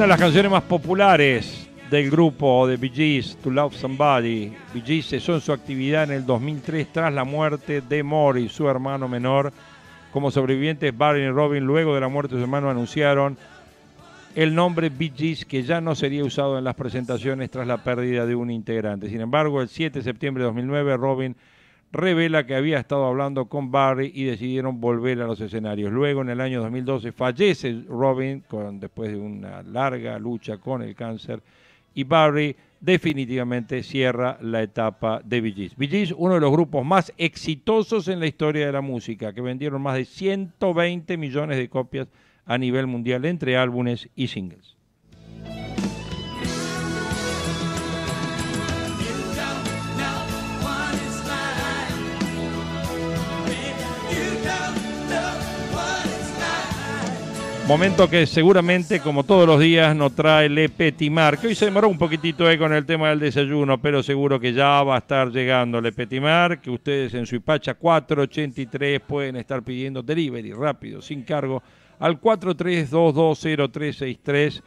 Una de las canciones más populares del grupo de Bee Gees, To Love Somebody. Bee Gees cesó en su actividad en el 2003 tras la muerte de Mori, su hermano menor. Como sobrevivientes, Barry y Robin, luego de la muerte de su hermano, anunciaron el nombre Bee Gees, que ya no sería usado en las presentaciones tras la pérdida de un integrante. Sin embargo, el 7 de septiembre de 2009, Robin revela que había estado hablando con Barry y decidieron volver a los escenarios. Luego, en el año 2012, fallece Robin con, después de una larga lucha con el cáncer y Barry definitivamente cierra la etapa de Bee Gees. uno de los grupos más exitosos en la historia de la música, que vendieron más de 120 millones de copias a nivel mundial entre álbumes y singles. Momento que seguramente, como todos los días, nos trae Le que hoy se demoró un poquitito eh, con el tema del desayuno, pero seguro que ya va a estar llegando Le que ustedes en Suipacha 483 pueden estar pidiendo delivery rápido, sin cargo, al 43220363.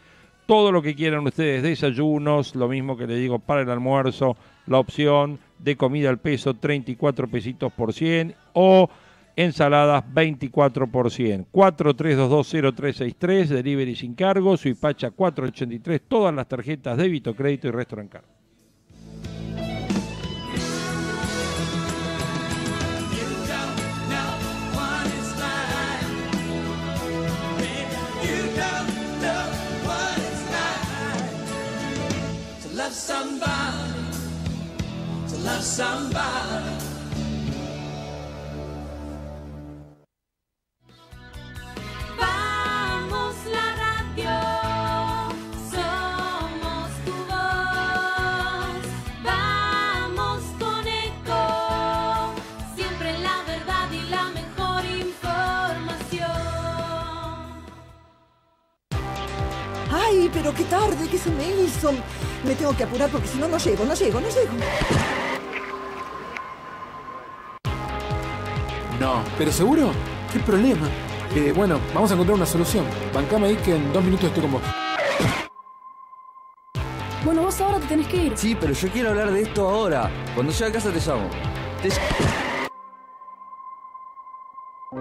Todo lo que quieran ustedes, desayunos, lo mismo que les digo para el almuerzo, la opción de comida al peso, 34 pesitos por 100 o Ensaladas 24 43220363, delivery sin cargo, Suipacha 483, todas las tarjetas débito, crédito y resto en cargo. La radio, somos tu voz. Vamos con eco, siempre la verdad y la mejor información. Ay, pero qué tarde, qué se me hizo. Me tengo que apurar porque si no, no llego, no llego, no llego. No, pero seguro, qué problema bueno, vamos a encontrar una solución. Bancame ahí que en dos minutos estoy con vos. Bueno, vos ahora te tenés que ir. Sí, pero yo quiero hablar de esto ahora. Cuando llegue a casa te llamo.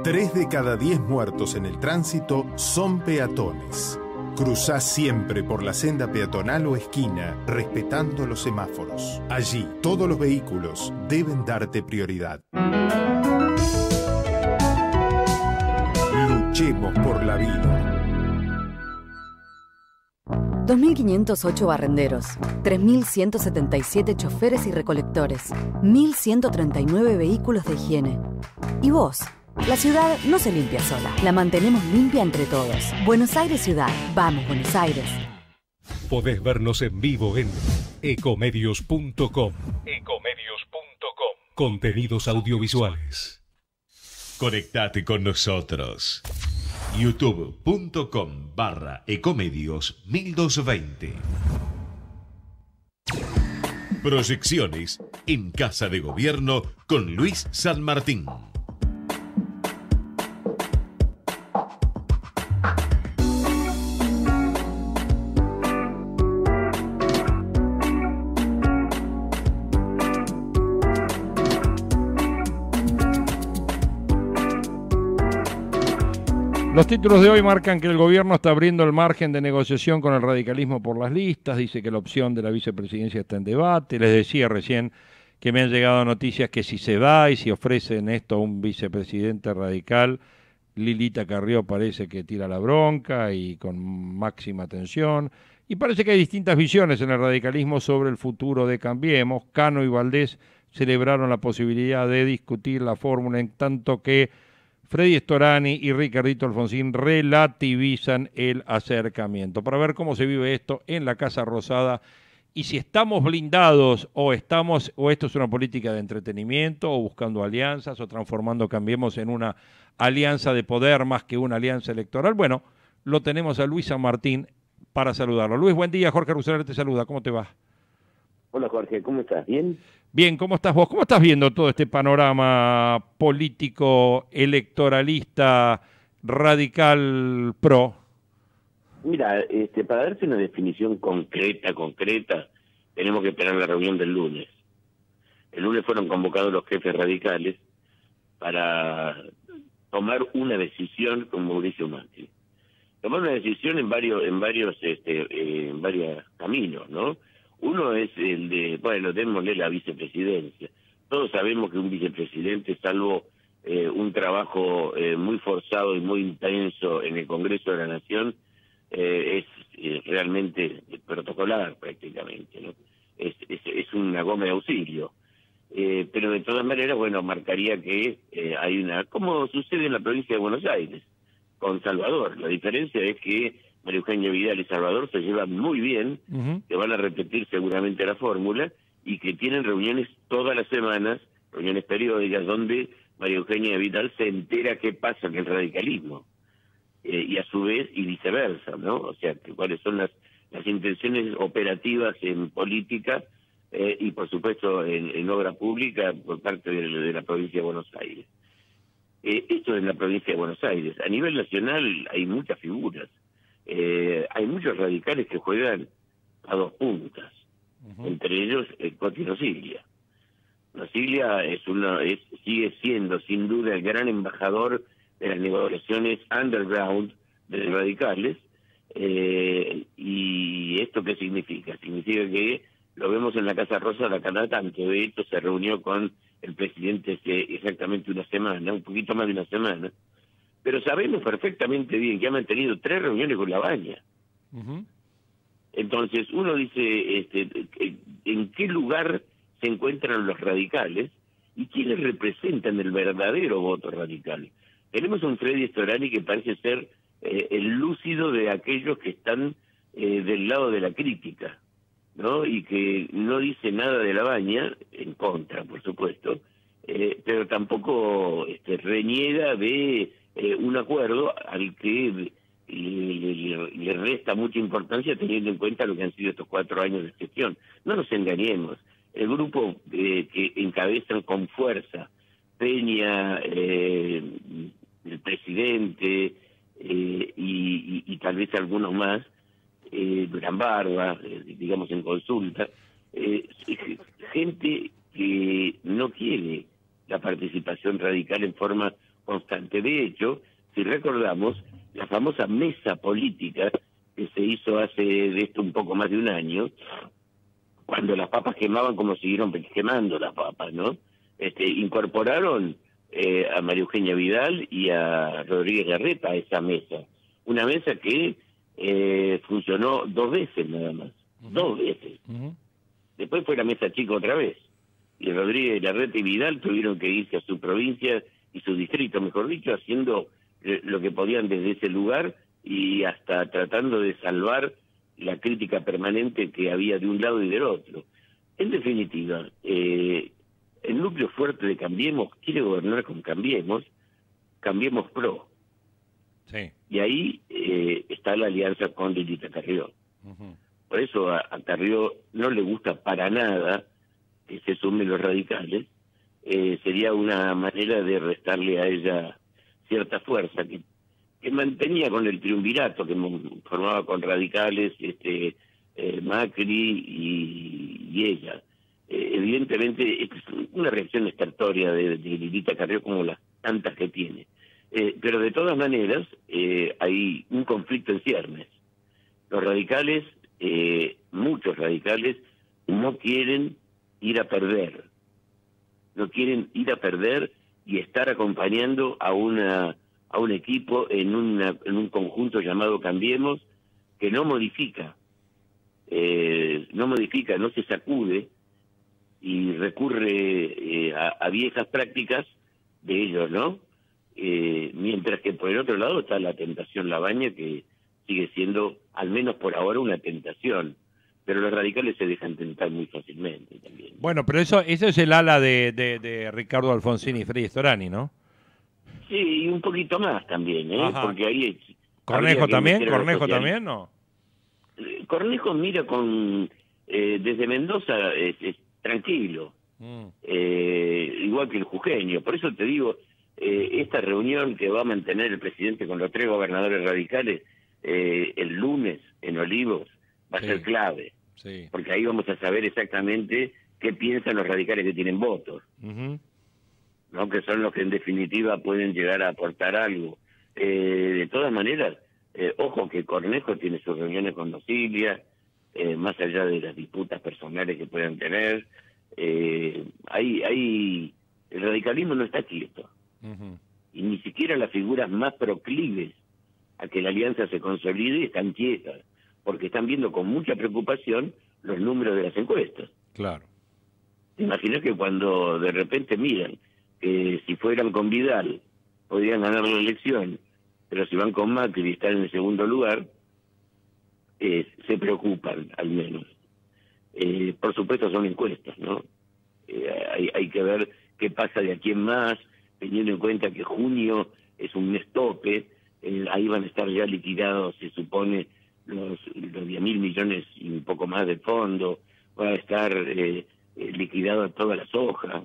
Tres de cada diez muertos en el tránsito son peatones. Cruzá siempre por la senda peatonal o esquina, respetando los semáforos. Allí, todos los vehículos deben darte prioridad. por la vida. 2.508 barrenderos, 3.177 choferes y recolectores, 1.139 vehículos de higiene. ¿Y vos? La ciudad no se limpia sola, la mantenemos limpia entre todos. Buenos Aires Ciudad, vamos Buenos Aires. Podés vernos en vivo en ecomedios.com. Ecomedios.com. Contenidos audiovisuales. Conectate con nosotros youtube.com barra ecomedios 1220. Proyecciones en Casa de Gobierno con Luis San Martín. Los títulos de hoy marcan que el gobierno está abriendo el margen de negociación con el radicalismo por las listas, dice que la opción de la vicepresidencia está en debate, les decía recién que me han llegado noticias que si se va y si ofrecen esto a un vicepresidente radical, Lilita Carrió parece que tira la bronca y con máxima tensión. Y parece que hay distintas visiones en el radicalismo sobre el futuro de Cambiemos. Cano y Valdés celebraron la posibilidad de discutir la fórmula en tanto que Freddy Storani y Ricardito Alfonsín relativizan el acercamiento para ver cómo se vive esto en la Casa Rosada y si estamos blindados o estamos o esto es una política de entretenimiento o buscando alianzas o transformando cambiemos en una alianza de poder más que una alianza electoral. Bueno, lo tenemos a Luis San Martín para saludarlo. Luis, buen día. Jorge Ruseler te saluda. ¿Cómo te va? Hola Jorge, ¿cómo estás? ¿Bien? Bien, ¿cómo estás vos? ¿Cómo estás viendo todo este panorama político, electoralista, radical, pro? Mira, este, para darte una definición concreta, concreta, tenemos que esperar la reunión del lunes. El lunes fueron convocados los jefes radicales para tomar una decisión con Mauricio Macri. Tomar una decisión en varios, en varios, este, en varios caminos, ¿no? Uno es el de, bueno, démosle la vicepresidencia. Todos sabemos que un vicepresidente, salvo eh, un trabajo eh, muy forzado y muy intenso en el Congreso de la Nación, eh, es eh, realmente protocolar prácticamente, ¿no? Es, es, es una goma de auxilio. pero de todas maneras, bueno, marcaría que hay una... como sucede en la provincia de Buenos Aires, con Salvador. La diferencia es que María Eugenia Vidal y Salvador se llevan muy bien, que van a repetir seguramente la fórmula y que tienen reuniones todas las semanas, reuniones periódicas, donde María Eugenia Vidal se entera qué pasa con el radicalismo. Eh, y a su vez, y viceversa, ¿no? O sea, cuáles son las, las intenciones operativas en política eh, y, por supuesto, en, obra pública por parte de, la provincia de Buenos Aires. Eh, esto es en la provincia de Buenos Aires. A nivel nacional hay muchas figuras eh, hay muchos radicales que juegan a dos puntas, entre ellos el eh, Coti Rosilia. es una, sigue siendo sin duda el gran embajador de las negociaciones underground de los radicales. Eh, ¿Y esto qué significa? Significa que lo vemos en la Casa Rosa de la Canadá, aunque de se reunió con el presidente hace exactamente una semana, un poquito más de una semana, pero sabemos perfectamente bien que ha mantenido tres reuniones con la baña. Entonces, uno dice, este, eh, ¿en qué lugar se encuentran los radicales y quiénes representan el verdadero voto radical? Tenemos un Freddy Storani que parece ser eh, el lúcido de aquellos que están eh, del lado de la crítica, ¿no? Y que no dice nada de la baña, en contra, por supuesto, pero tampoco este, reniega de eh, un acuerdo al que le, resta mucha importancia teniendo en cuenta lo que han sido estos cuatro años de gestión. No nos engañemos, el grupo eh, que encabezan con fuerza Peña, eh, el presidente y, tal vez algunos más, Gran Barba, digamos en consulta, gente que no quiere la participación radical en forma constante. De hecho, si recordamos, la famosa mesa política que se hizo hace de esto un poco más de un año, cuando las papas quemaban como siguieron quemando las papas, ¿no? Este, incorporaron eh, a María Eugenia Vidal y a Rodríguez Garreta a esa mesa. Una mesa que eh, funcionó dos veces nada más, dos veces. Después fue la mesa chica otra vez. Y Rodríguez Garreta y Vidal tuvieron que irse a su provincia y su distrito, mejor dicho, haciendo eh, lo que podían desde ese lugar y hasta tratando de salvar la crítica permanente que había de un lado y del otro. En definitiva, eh, el núcleo fuerte de Cambiemos quiere gobernar con Cambiemos, Cambiemos Pro. Y ahí eh, está la alianza con Lilita Tarrió Por eso a, a no le gusta para nada que se sumen los radicales, eh, sería una manera de restarle a ella cierta fuerza que, mantenía con el triunvirato que formaba con radicales, este eh, Macri y, ella. Eh, evidentemente es una reacción estertoria de, de Lilita Carrió como las tantas que tiene. pero de todas maneras hay un conflicto en ciernes. Los radicales, muchos radicales, no quieren ir a perder no quieren ir a perder y estar acompañando a a un equipo en, en un conjunto llamado Cambiemos que no modifica, eh, no modifica, no se sacude y recurre eh, a, viejas prácticas de ellos, ¿no? Eh, mientras que por el otro lado está la tentación Labaña que sigue siendo, al menos por ahora, una tentación pero los radicales se dejan tentar muy fácilmente también. Bueno, pero eso, eso es el ala de, Ricardo Alfonsín y Freddy Storani, ¿no? Sí, y un poquito más también, ¿eh? Porque ahí... ¿Cornejo también? ¿Cornejo también no? Eh, Cornejo mira con... Eh, desde Mendoza es, tranquilo, mm. eh, igual que el jujeño. Por eso te digo, esta reunión que va a mantener el presidente con los tres gobernadores radicales el lunes en Olivos, va a ser clave, porque ahí vamos a saber exactamente qué piensan los radicales que tienen votos, que son los que en definitiva pueden llegar a aportar algo. Eh, de todas maneras, eh, ojo que Cornejo tiene sus reuniones con Nocilia, eh, más allá de las disputas personales que puedan tener, eh, hay, el radicalismo no está quieto. Y ni siquiera las figuras más proclives a que la alianza se consolide están quietas porque están viendo con mucha preocupación los números de las encuestas. Claro. Imagino que cuando de repente miran que si fueran con Vidal podrían ganar la elección, pero si van con Macri y están en el segundo lugar, eh, se preocupan al menos. Eh, por supuesto son encuestas, ¿no? Eh, hay, hay que ver qué pasa de aquí en más, teniendo en cuenta que junio es un mes tope, ahí van a estar ya liquidados, se supone, los, los mil millones y un poco más de fondo, va a estar eh, eh liquidada toda la soja,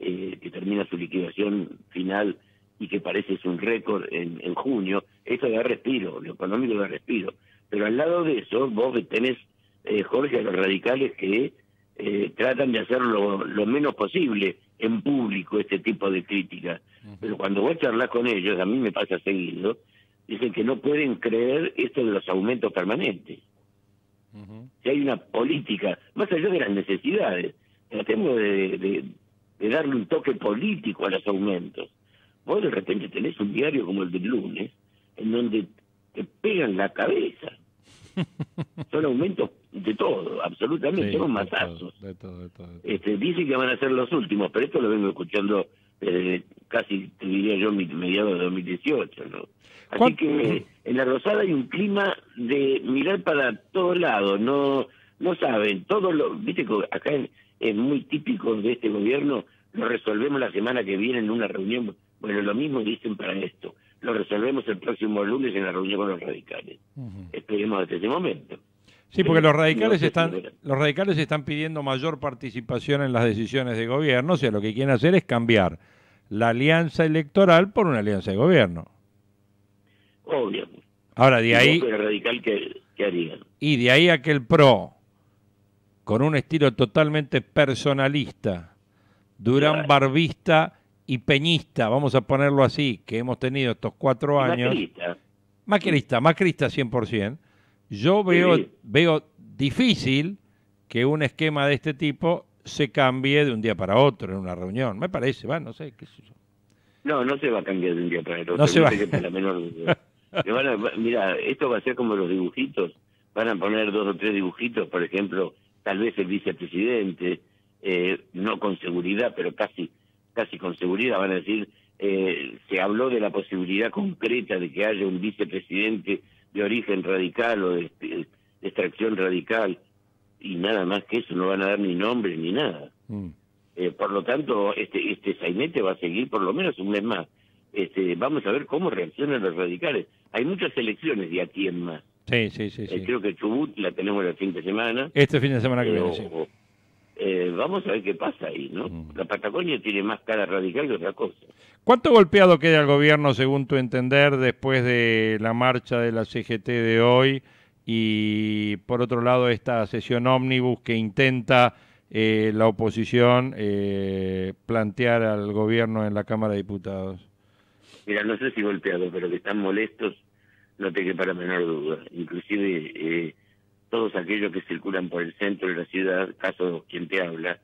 eh, que termina su liquidación final y que parece es un récord en, en junio, eso da respiro, lo económico da respiro. Pero al lado de eso, vos tenés, eh, Jorge, a los radicales que eh, tratan de hacer lo, menos posible en público este tipo de críticas. Pero cuando voy a charlar con ellos, a mí me pasa seguido, dicen que no pueden creer esto de los aumentos permanentes. Si hay una política, más allá de las necesidades, tratemos de, darle un toque político a los aumentos. Vos de repente tenés un diario como el del lunes, en donde te pegan la cabeza. [laughs] Son aumentos de todo, absolutamente, son matazos. Este, dicen que van a ser los últimos, pero esto lo vengo escuchando eh, casi diría yo mediados de 2018, ¿no? Así que en La Rosada hay un clima de mirar para todos lados, no no saben, todo lo, viste acá es muy típico de este gobierno, lo resolvemos la semana que viene en una reunión, bueno, lo mismo dicen para esto, lo resolvemos el próximo lunes en la reunión con los radicales. Esperemos hasta ese momento. Sí, porque los radicales están los radicales están pidiendo mayor participación en las decisiones de gobierno, o sea, lo que quieren hacer es cambiar la alianza electoral por una alianza de gobierno. Obvio. Ahora de ahí Y de ahí a que el PRO con un estilo totalmente personalista, Durán barbista y peñista, vamos a ponerlo así, que hemos tenido estos cuatro años. Macrista. Macrista, macrista 100%. Yo veo, difícil que un esquema de este tipo se cambie de un día para otro en una reunión. Me parece, va, no sé, qué sé yo. No, no se va a cambiar de un día para otro. No se [laughs] va. mira, esto va a ser como los dibujitos. Van a poner dos o tres dibujitos, por ejemplo, tal vez el vicepresidente, eh, no con seguridad, pero casi, casi con seguridad, van a decir, eh, se habló de la posibilidad concreta de que haya un vicepresidente de origen radical o de, extracción radical, y nada más que eso, no van a dar ni nombre ni nada. Mm. Eh, por lo tanto, este, este sainete va a seguir por lo menos un mes más. Este, vamos a ver cómo reaccionan los radicales. Hay muchas elecciones de aquí en más. Sí, sí, eh, sí. Creo que Chubut la tenemos el fin de semana. Este fin de semana que viene, eh, vamos a ver qué pasa ahí, ¿no? Mm. La Patagonia tiene más cara radical que otra cosa. ¿Cuánto golpeado queda el gobierno, según tu entender, después de la marcha de la CGT de hoy y, por otro lado, esta sesión ómnibus que intenta eh, la oposición eh, plantear al gobierno en la Cámara de Diputados? Mira, no sé si golpeado, pero que están molestos, no te para menor duda. Inclusive todos aquellos que circulan por el centro de la ciudad, caso quien te habla,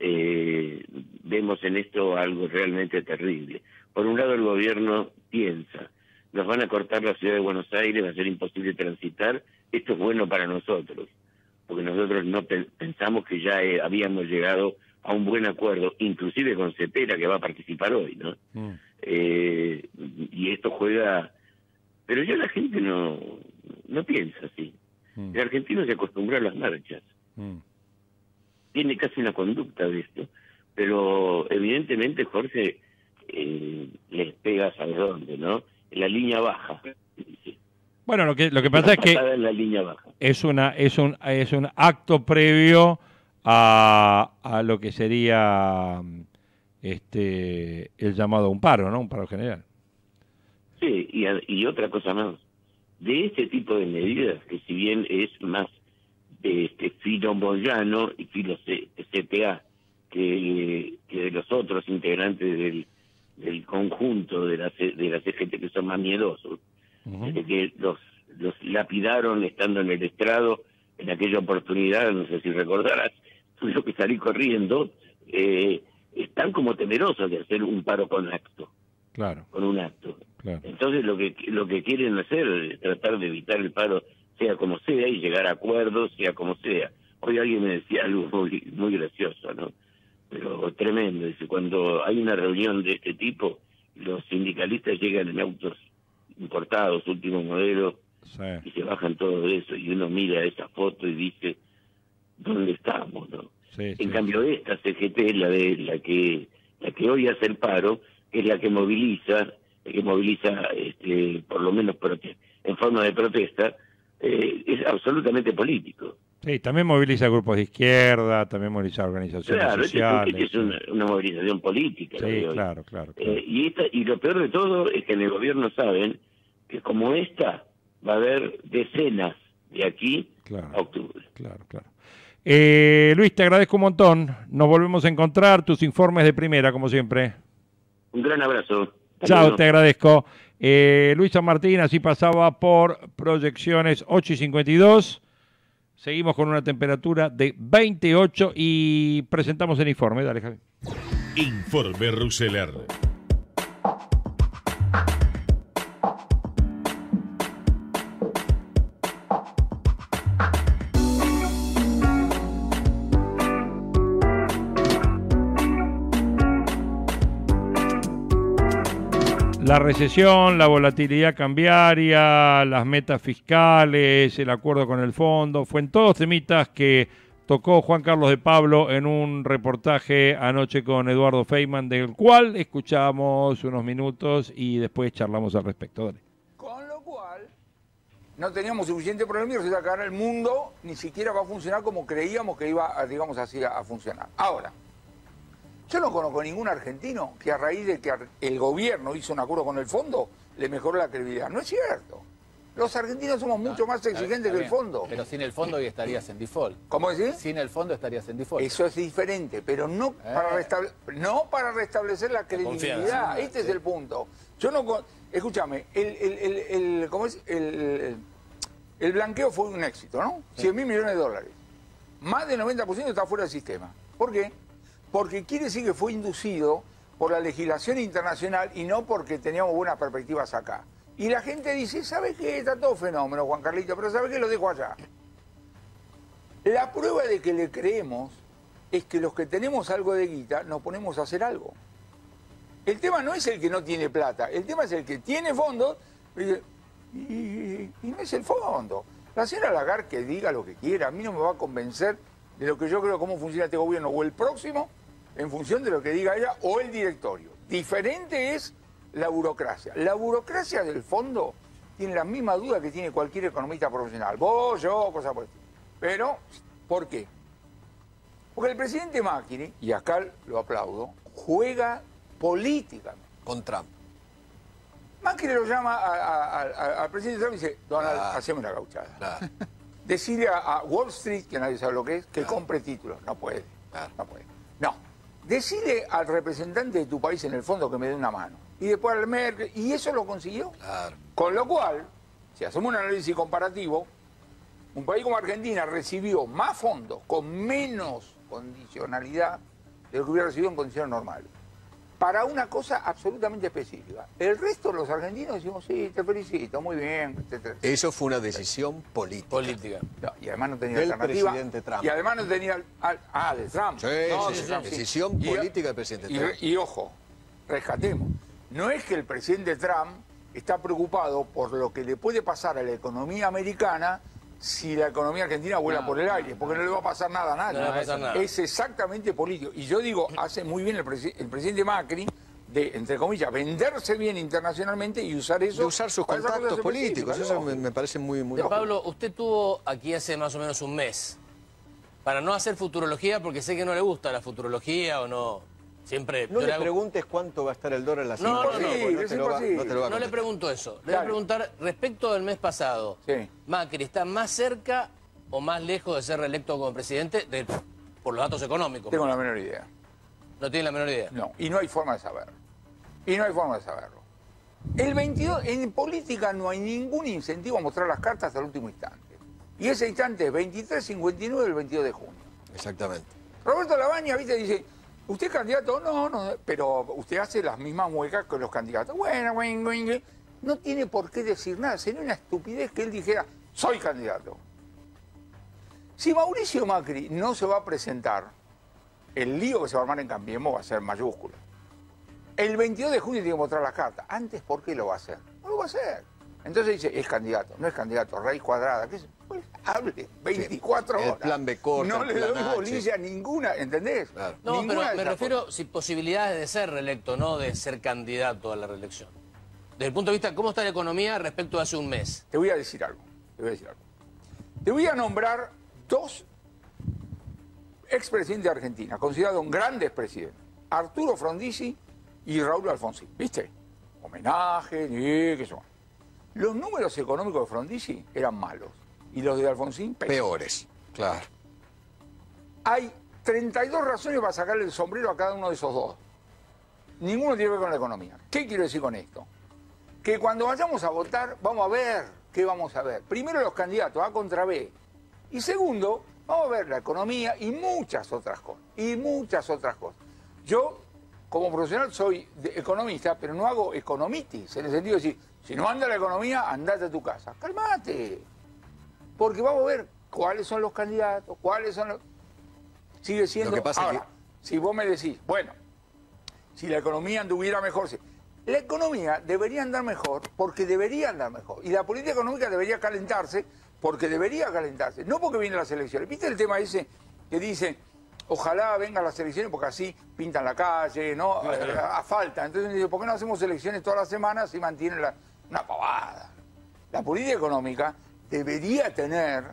eh, vemos en esto algo realmente terrible. Por un lado, el gobierno piensa, nos van a cortar la ciudad de Buenos Aires, va a ser imposible transitar, esto es bueno para nosotros, porque nosotros no pensamos que ya eh, habíamos llegado a un buen acuerdo, inclusive con Cepera, que va a participar hoy, ¿no? Mm. Eh, y esto juega... Pero yo la gente no, no piensa así. Mm. El argentino se acostumbra a las marchas. Mm. Tiene casi una conducta de esto. Pero evidentemente Jorge eh, les pega a dónde, ¿no? En la línea baja. Bueno, lo que, lo que pasa es que es una es un es un acto previo a, a lo que sería este el llamado a un paro, ¿no? Un paro general. Sí, y, y otra cosa más de ese tipo de medidas, que si bien es más este, Moyano y filo CTA que, que, de los otros integrantes del, del conjunto de las de las CGT e que son más miedosos, de que los, los lapidaron estando en el estrado en aquella oportunidad, no sé si recordarás, [laughs] yo que salí corriendo, eh, están como temerosos de hacer un paro con acto. Claro. Con un acto. Entonces lo que lo que quieren hacer es tratar de evitar el paro, sea como sea, y llegar a acuerdos, sea como sea. Hoy alguien me decía algo muy, gracioso, ¿no? Pero tremendo, dice, cuando hay una reunión de este tipo, los sindicalistas llegan en autos importados, último modelo, y se bajan todo eso, y uno mira esa foto y dice, ¿dónde estamos? No? en cambio, esta CGT, la, de, la, que, la que hoy hace el paro, es la que moviliza que moviliza, este, por lo menos en forma de protesta, eh, es absolutamente político. Sí, también moviliza grupos de izquierda, también moviliza organizaciones sociales. Este es, este una, movilización política. Sí, claro, claro. Eh, y, y lo peor de todo es que en el gobierno saben que como esta va a haber decenas de aquí a octubre. Claro, claro. Eh, Luis, te agradezco un montón. Nos volvemos a encontrar. Tus informes de primera, como siempre. Un gran abrazo. Chao, te agradezco. Eh, Luisa Luis San Martín, así pasaba por proyecciones 8 y 52. Seguimos con una temperatura de 28 y presentamos el informe. Dale, Javi. Informe Ruseler. la recesión, la volatilidad cambiaria, las metas fiscales, el acuerdo con el fondo, fue en todos temitas que tocó Juan Carlos de Pablo en un reportaje anoche con Eduardo Feynman, del cual escuchamos unos minutos y después charlamos al respecto. Con lo cual, no teníamos suficiente problema y el mundo ni siquiera va a funcionar como creíamos que iba, digamos así, a funcionar. Ahora, yo no conozco ningún argentino que a raíz de que el gobierno hizo un acuerdo con el fondo le mejoró la credibilidad. No es cierto. Los argentinos somos mucho más exigentes que el fondo. Pero sin el fondo hoy estarías en default. ¿Cómo decir? Sin el fondo estarías en default. Eso es diferente, pero no, eh. para, restablecer la credibilidad. este es el punto. Yo no. Escúchame, el, blanqueo fue un éxito, ¿no? 100 mil millones de dólares. Más del 90% está fuera del sistema. ¿Por qué? porque quiere decir que fue inducido por la legislación internacional y no porque teníamos buenas perspectivas acá. Y la gente dice, ¿sabe qué? Está todo fenómeno, Juan Carlito, pero ¿sabe qué? Lo dejo allá. La prueba de que le creemos es que los que tenemos algo de guita nos ponemos a hacer algo. El tema no es el que no tiene plata, el tema es el que tiene fondos y, no es el fondo. La señora Lagar que diga lo que quiera, a mí no me va a convencer de lo que yo creo cómo funciona este gobierno o el próximo en función de lo que diga ella o el directorio. Diferente es la burocracia. La burocracia del fondo tiene la misma duda que tiene cualquier economista profesional. Vos, yo, cosa por estilo. Pero, ¿por qué? Porque el presidente Macri, y acá lo aplaudo, juega políticamente. Con Trump. Macri lo llama al presidente Trump y dice, Donald, haceme una gauchada. Decirle a, Wall Street, que nadie sabe lo que es, que compre títulos. No puede, no puede. No, Decide al representante de tu país en el fondo que me dé una mano. Y después al Merkel. Y eso lo consiguió. Con lo cual, si hacemos un análisis comparativo, un país como Argentina recibió más fondos con menos condicionalidad de lo que hubiera recibido en condiciones normales para una cosa absolutamente específica. El resto de los argentinos decimos, sí, te felicito, muy bien, Eso fue una decisión política. Política. y además no tenía del alternativa. presidente Trump. Y además no tenía... Al, ah, Trump. Sí, sí, decisión política del presidente Trump. y ojo, rescatemos. No es que el presidente Trump está preocupado por lo que le puede pasar a la economía americana si la economía argentina vuela por el aire, porque no le va a pasar nada a nadie. nada. Es exactamente político. Y yo digo, hace muy bien el, presidente Macri de, entre comillas, venderse bien internacionalmente y usar eso. De usar sus contactos políticos. Eso me, parece muy, muy. Pablo, usted tuvo aquí hace más o menos un mes. Para no hacer futurología, porque sé que no le gusta la futurología o no. Siempre, no le preguntes cuánto va a estar el dólar en la No, no, no, no, no, le pregunto eso. Le voy a preguntar respecto del mes pasado. Macri está más cerca o más lejos de ser reelecto como presidente por los datos económicos. Tengo la menor idea. No tiene la menor idea. No, y no hay forma de saberlo. Y no hay forma de saberlo. El 22, en política no hay ningún incentivo a mostrar las cartas al último instante. Y ese instante es 23.59 del 22 de junio. Exactamente. Roberto Labaña, viste, dice, ¿Usted es candidato? No, no, pero usted hace las mismas muecas que los candidatos. Bueno, No tiene por qué decir nada. Sería una estupidez que él dijera, soy candidato. Si Mauricio Macri no se va a presentar, el lío que se va a armar en Cambiemos va a ser mayúsculo. El 22 de junio tiene que mostrar las cartas. Antes, ¿por qué lo va a hacer? No lo va a hacer. Entonces dice, es candidato, no es candidato, rey cuadrada, ¿qué es? Pues, hable, 24 horas. plan B corta, No le doy bolilla ninguna, ¿entendés? No, pero me refiero si sin posibilidades de ser reelecto, no de ser candidato a la reelección. Desde el punto de vista, ¿cómo está la economía respecto a hace un mes? Te voy a decir algo, te voy a decir algo. Te voy a nombrar dos expresidentes de Argentina, considerados grandes presidentes. Arturo Frondizi y Raúl Alfonsín, ¿viste? Homenaje, ¿qué son? Los números económicos de Frondizi eran malos y los de Alfonsín peores. Claro. Hay 32 razones para sacarle el sombrero a cada uno de esos dos. Ninguno tiene que ver con la economía. ¿Qué quiero decir con esto? Que cuando vayamos a votar, vamos a ver qué vamos a ver. Primero los candidatos, A contra B. Y segundo, vamos a ver la economía y muchas otras cosas. Y muchas otras cosas. Yo, como profesional, soy economista, pero no hago economitis, en el sentido de decir, si no anda la economía, andate a tu casa. Calmate. Porque vamos a ver cuáles son los candidatos, cuáles son los... Sigue siendo... Lo que pasa Ahora, si vos me decís, bueno, si la economía anduviera mejor... Si... La economía debería andar mejor porque debería andar mejor. Y la política económica debería calentarse porque debería calentarse. No porque vienen las elecciones. ¿Viste el tema ese que dice, ojalá vengan las elecciones porque así pintan la calle, ¿no? A falta. Entonces dice, ¿por qué no hacemos elecciones todas las semanas y mantienen la... Una pavada. La política económica debería tener,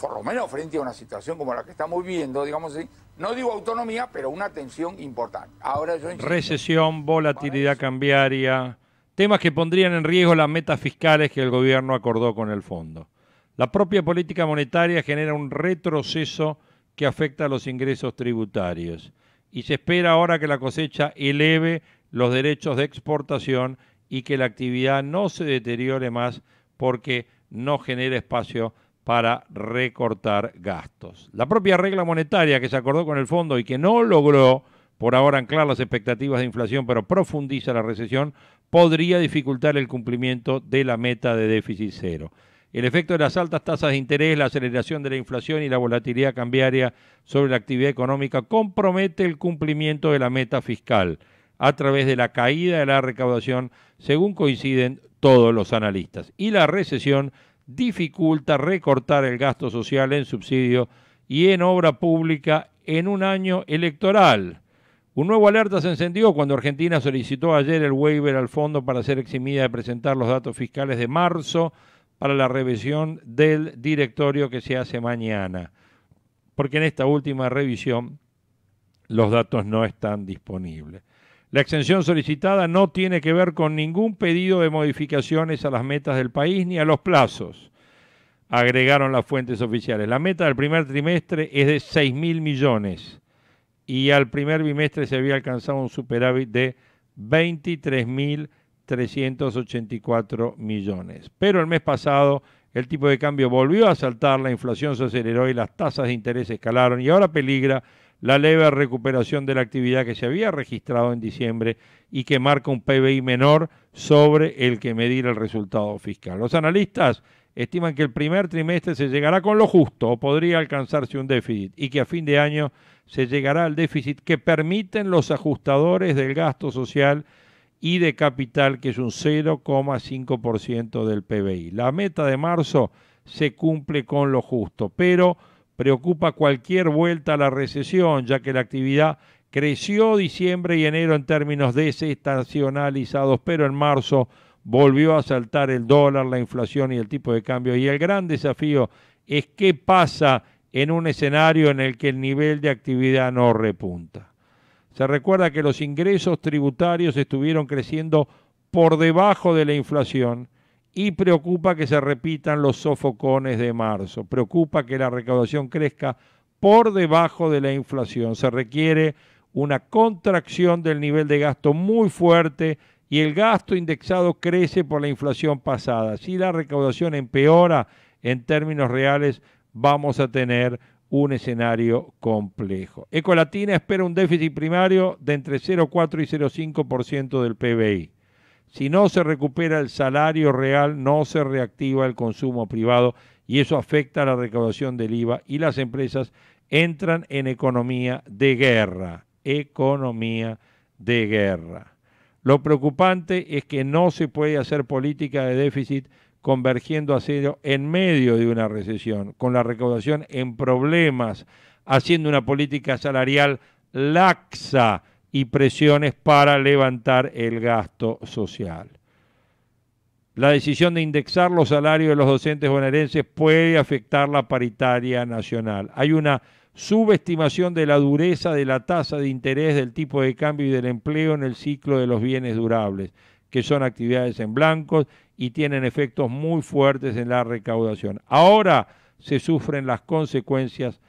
por lo menos frente a una situación como la que estamos viendo digamos así, no digo autonomía, pero una atención importante. Ahora Recesión, volatilidad cambiaria, temas que pondrían en riesgo las metas fiscales que el gobierno acordó con el fondo. La propia política monetaria genera un retroceso que afecta a los ingresos tributarios y se espera ahora que la cosecha eleve los derechos de exportación y que la actividad no se deteriore más porque no genera espacio para recortar gastos. La propia regla monetaria que se acordó con el fondo y que no logró por ahora anclar las expectativas de inflación, pero profundiza la recesión, podría dificultar el cumplimiento de la meta de déficit cero. El efecto de las altas tasas de interés, la aceleración de la inflación y la volatilidad cambiaria sobre la actividad económica compromete el cumplimiento de la meta fiscal a través de la caída de la recaudación, según coinciden todos los analistas. Y la recesión dificulta recortar el gasto social en subsidio y en obra pública en un año electoral. Un nuevo alerta se encendió cuando Argentina solicitó ayer el waiver al fondo para ser eximida de presentar los datos fiscales de marzo para la revisión del directorio que se hace mañana, porque en esta última revisión los datos no están disponibles. La exención solicitada no tiene que ver con ningún pedido de modificaciones a las metas del país ni a los plazos, agregaron las fuentes oficiales. La meta del primer trimestre es de 6.000 mil millones y al primer bimestre se había alcanzado un superávit de 23.384 millones. Pero el mes pasado el tipo de cambio volvió a saltar, la inflación se aceleró y las tasas de interés escalaron y ahora peligra la leve recuperación de la actividad que se había registrado en diciembre y que marca un PBI menor sobre el que medir el resultado fiscal. Los analistas estiman que el primer trimestre se llegará con lo justo o podría alcanzarse un déficit y que a fin de año se llegará al déficit que permiten los ajustadores del gasto social y de capital, que es un 0,5% del PBI. La meta de marzo se cumple con lo justo, pero Preocupa cualquier vuelta a la recesión, ya que la actividad creció diciembre y enero en términos desestacionalizados, pero en marzo volvió a saltar el dólar, la inflación y el tipo de cambio. Y el gran desafío es qué pasa en un escenario en el que el nivel de actividad no repunta. Se recuerda que los ingresos tributarios estuvieron creciendo por debajo de la inflación y preocupa que se repitan los sofocones de marzo. Preocupa que la recaudación crezca por debajo de la inflación. Se requiere una contracción del nivel de gasto muy fuerte y el gasto indexado crece por la inflación pasada. Si la recaudación empeora en términos reales, vamos a tener un escenario complejo. Ecolatina espera un déficit primario de entre 0,4 y 0,5% del PBI. Si no se recupera el salario real, no se reactiva el consumo privado y eso afecta a la recaudación del IVA y las empresas entran en economía de guerra. Economía de guerra. Lo preocupante es que no se puede hacer política de déficit convergiendo a cero en medio de una recesión, con la recaudación en problemas, haciendo una política salarial laxa y presiones para levantar el gasto social. La decisión de indexar los salarios de los docentes bonaerenses puede afectar la paritaria nacional. Hay una subestimación de la dureza de la tasa de interés del tipo de cambio y del empleo en el ciclo de los bienes durables, que son actividades en blancos y tienen efectos muy fuertes en la recaudación. Ahora se sufren las consecuencias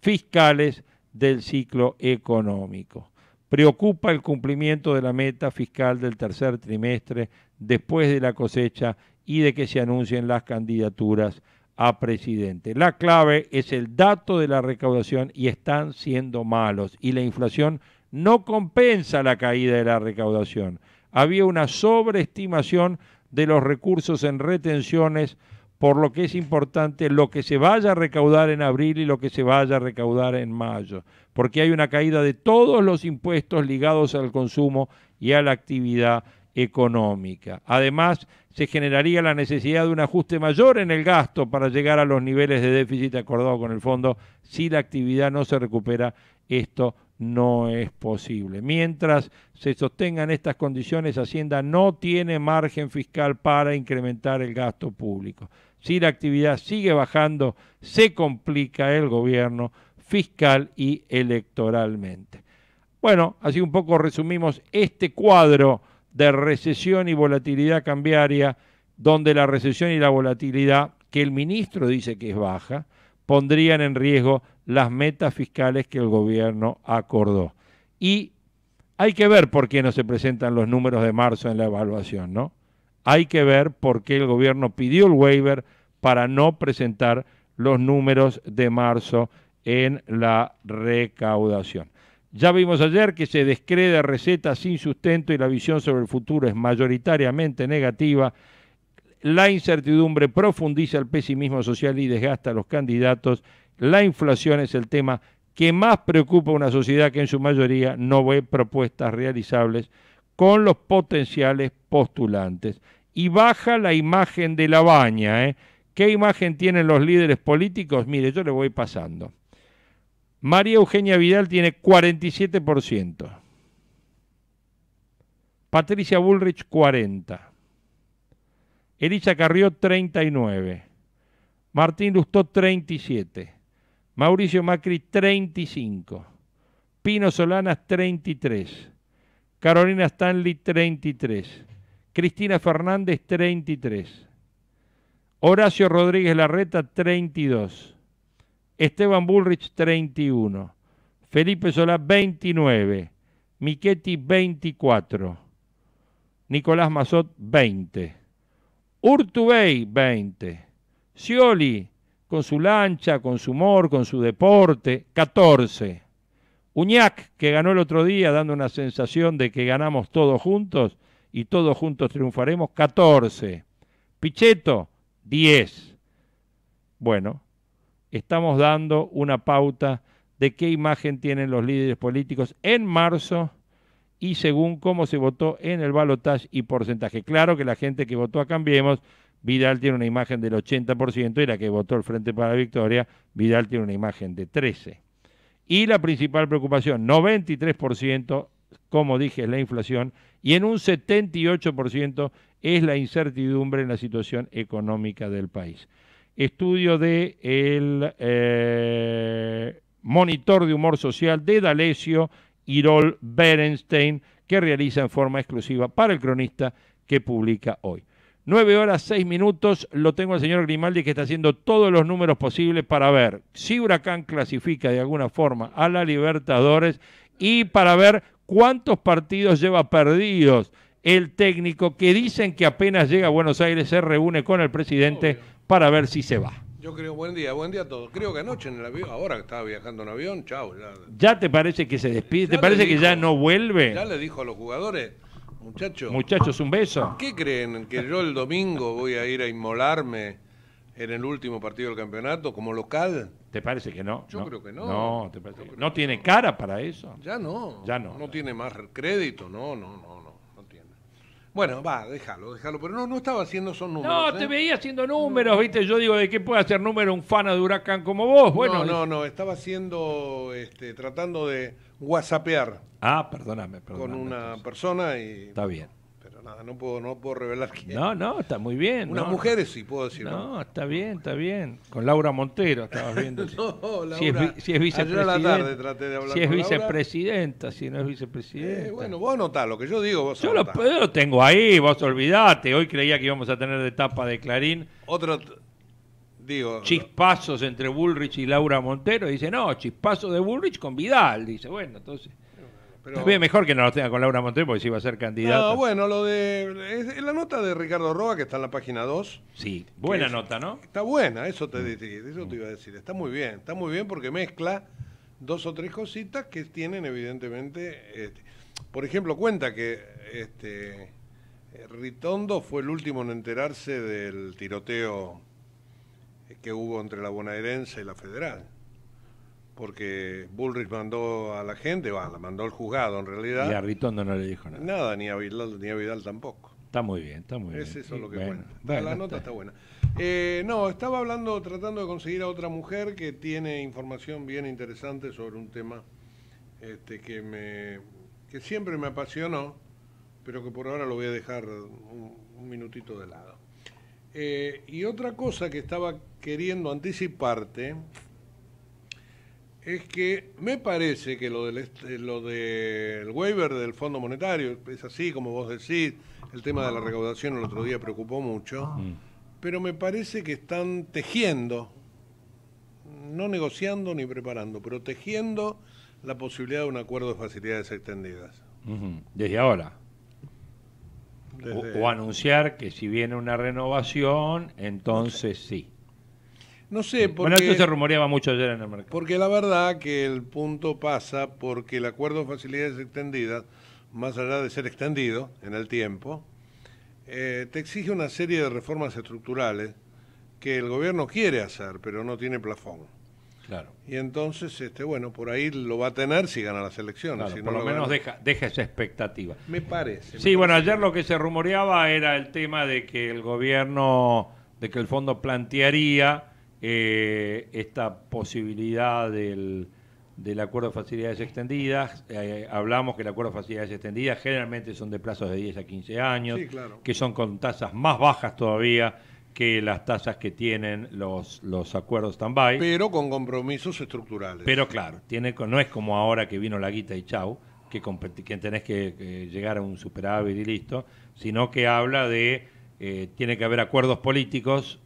fiscales del ciclo económico. Preocupa el cumplimiento de la meta fiscal del tercer trimestre después de la cosecha y de que se anuncien las candidaturas a presidente. La clave es el dato de la recaudación y están siendo malos y la inflación no compensa la caída de la recaudación. Había una sobreestimación de los recursos en retenciones por lo que es importante lo que se vaya a recaudar en abril y lo que se vaya a recaudar en mayo, porque hay una caída de todos los impuestos ligados al consumo y a la actividad económica. Además, se generaría la necesidad de un ajuste mayor en el gasto para llegar a los niveles de déficit acordado con el fondo si la actividad no se recupera. Esto no es posible. Mientras se sostengan estas condiciones, Hacienda no tiene margen fiscal para incrementar el gasto público. Si la actividad sigue bajando, se complica el gobierno fiscal y electoralmente. Bueno, así un poco resumimos este cuadro de recesión y volatilidad cambiaria, donde la recesión y la volatilidad, que el ministro dice que es baja, pondrían en riesgo las metas fiscales que el gobierno acordó. Y hay que ver por qué no se presentan los números de marzo en la evaluación, ¿no? hay que ver por qué el gobierno pidió el waiver para no presentar los números de marzo en la recaudación. Ya vimos ayer que se descrede recetas sin sustento y la visión sobre el futuro es mayoritariamente negativa. La incertidumbre profundiza el pesimismo social y desgasta a los candidatos. La inflación es el tema que más preocupa a una sociedad que en su mayoría no ve propuestas realizables con los potenciales postulantes. Y baja la imagen de la baña. ¿eh? ¿Qué imagen tienen los líderes políticos? Mire, yo le voy pasando. María Eugenia Vidal tiene 47%. Patricia Bullrich 40. Elisa Carrió 39. Martín Lustó 37. Mauricio Macri 35. Pino Solanas 33. Carolina Stanley 33, Cristina Fernández 33, Horacio Rodríguez Larreta 32, Esteban Bullrich 31, Felipe Solá 29, Miquetti 24, Nicolás Mazot 20, Urtubey 20, Scioli con su lancha, con su humor, con su deporte 14. Uñac, que ganó el otro día, dando una sensación de que ganamos todos juntos y todos juntos triunfaremos, 14. Pichetto, 10. Bueno, estamos dando una pauta de qué imagen tienen los líderes políticos en marzo y según cómo se votó en el balotaje y porcentaje. Claro que la gente que votó a Cambiemos, Vidal tiene una imagen del 80% y la que votó el Frente para la Victoria, Vidal tiene una imagen de 13%. Y la principal preocupación, 93%, como dije, es la inflación y en un 78% es la incertidumbre en la situación económica del país. Estudio de eh, monitor de humor social de D'Alessio Irol Berenstein que realiza en forma exclusiva para el cronista que publica hoy. 9 horas 6 minutos, lo tengo al señor Grimaldi que está haciendo todos los números posibles para ver si Huracán clasifica de alguna forma a la Libertadores y para ver cuántos partidos lleva perdidos el técnico que dicen que apenas llega a Buenos Aires se reúne con el presidente para ver si se va. Yo creo, buen día, buen día a todos. Creo que anoche en el avión, ahora que estaba viajando en avión, chao. Ya. te parece que se despide? ¿Te parece que ya no vuelve? Ya le dijo a los jugadores, Muchachos. un beso. ¿Qué creen? ¿Que yo el domingo voy a ir a inmolarme en el último partido del campeonato como local? ¿Te parece que no? Yo creo que no. No, ¿te parece no tiene cara para eso. Ya no. Ya no. No tiene más crédito, no, no, no, no. Bueno, va, déjalo, déjalo, pero no, no estaba haciendo esos números. No, te ¿eh? veía haciendo números, viste, yo digo, ¿de qué puede hacer número un fan de Huracán como vos? Bueno, no, no, no, estaba haciendo, este, tratando de whatsappear. Ah, perdóname, perdóname. Con una persona y... Está bien. Pero nada, no puedo, no puedo revelar quién. No, no, está muy bien. Unas mujeres sí puedo decir. No, está bien, está bien. Con Laura Montero estabas viendo. [laughs] no, si es, vicepresidenta. la Si es vicepresidenta, si no es vicepresidenta. Eh, bueno, vos notás lo que yo digo, vos Yo lo, lo tengo ahí, vos olvidate. Hoy creía que íbamos a tener de tapa de Clarín. Otro chispazos entre Bullrich y Laura Montero. dice, no, chispazo de Bullrich con Vidal. Dice, bueno, entonces. Pero, mejor que no lo tenga con Laura Montero porque si iba a ser candidato No, bueno, lo de. la nota de Ricardo Roa que está en la página 2. Sí, buena nota, ¿no? Está buena, eso te, mm. eso te iba a mm. decir. Está muy bien, está muy bien porque mezcla dos o tres cositas que tienen, evidentemente. Este, por ejemplo, cuenta que este, Ritondo fue el último en enterarse del tiroteo que hubo entre la bonaerense y la federal. Porque Bullrich mandó a la gente, va, la mandó al juzgado en realidad. Y a Ritondo no le dijo nada. Nada, ni a Vidal, ni tampoco. Está muy bien, está muy bien. eso es lo que cuenta. Bueno, la nota está, buena. Eh, no, estaba hablando, tratando de conseguir a otra mujer que tiene información bien interesante sobre un tema este, que, me, siempre me apasionó, pero que por ahora lo voy a dejar un minutito de lado. Eh, y otra cosa que estaba queriendo anticiparte es que me parece que lo del, lo del waiver del Fondo Monetario, es así como vos decís, el tema de la recaudación el otro día preocupó mucho, ah. mm. pero me parece que están tejiendo, no negociando ni preparando, pero tejiendo la posibilidad de un acuerdo de facilidades extendidas. Desde ahora. O, anunciar que si viene una renovación, entonces sí. No sé, porque... Bueno, esto se rumoreaba mucho ayer en el mercado. Porque la verdad que el punto pasa porque el acuerdo de facilidades extendidas, más allá de ser extendido en el tiempo, eh, te exige una serie de reformas estructurales que el gobierno quiere hacer, pero no tiene plafón. Claro. Y entonces, este, bueno, por ahí lo va a tener si gana las elecciones. por lo, menos deja, esa expectativa. Me parece. Sí, bueno, ayer lo que se rumoreaba era el tema de que el gobierno, de que el fondo plantearía eh, esta posibilidad del, acuerdo de facilidades extendidas. Eh, hablamos que el acuerdo de facilidades extendidas generalmente son de plazos de 10 a 15 años, que son con tasas más bajas todavía que las tasas que tienen los, los acuerdos stand-by. Pero con compromisos estructurales. Pero claro, tiene, no es como ahora que vino la guita y chau, que, tenés que, llegar a un superávit y listo, sino que habla de eh, tiene que haber acuerdos políticos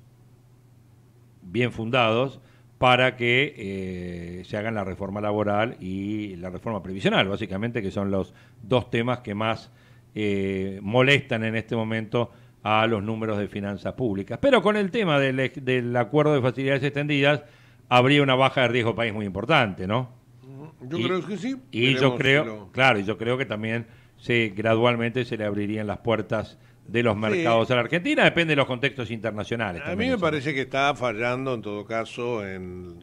bien fundados para que eh, se hagan la reforma laboral y la reforma previsional, básicamente, que son los dos temas que más eh, molestan en este momento a los números de finanzas públicas. Pero con el tema del, acuerdo de facilidades extendidas, habría una baja de riesgo país muy importante, ¿no? Yo creo que sí. Y yo creo, claro, yo creo que también se gradualmente se le abrirían las puertas de los mercados a la Argentina, depende de los contextos internacionales. A mí me parece que está fallando en todo caso en,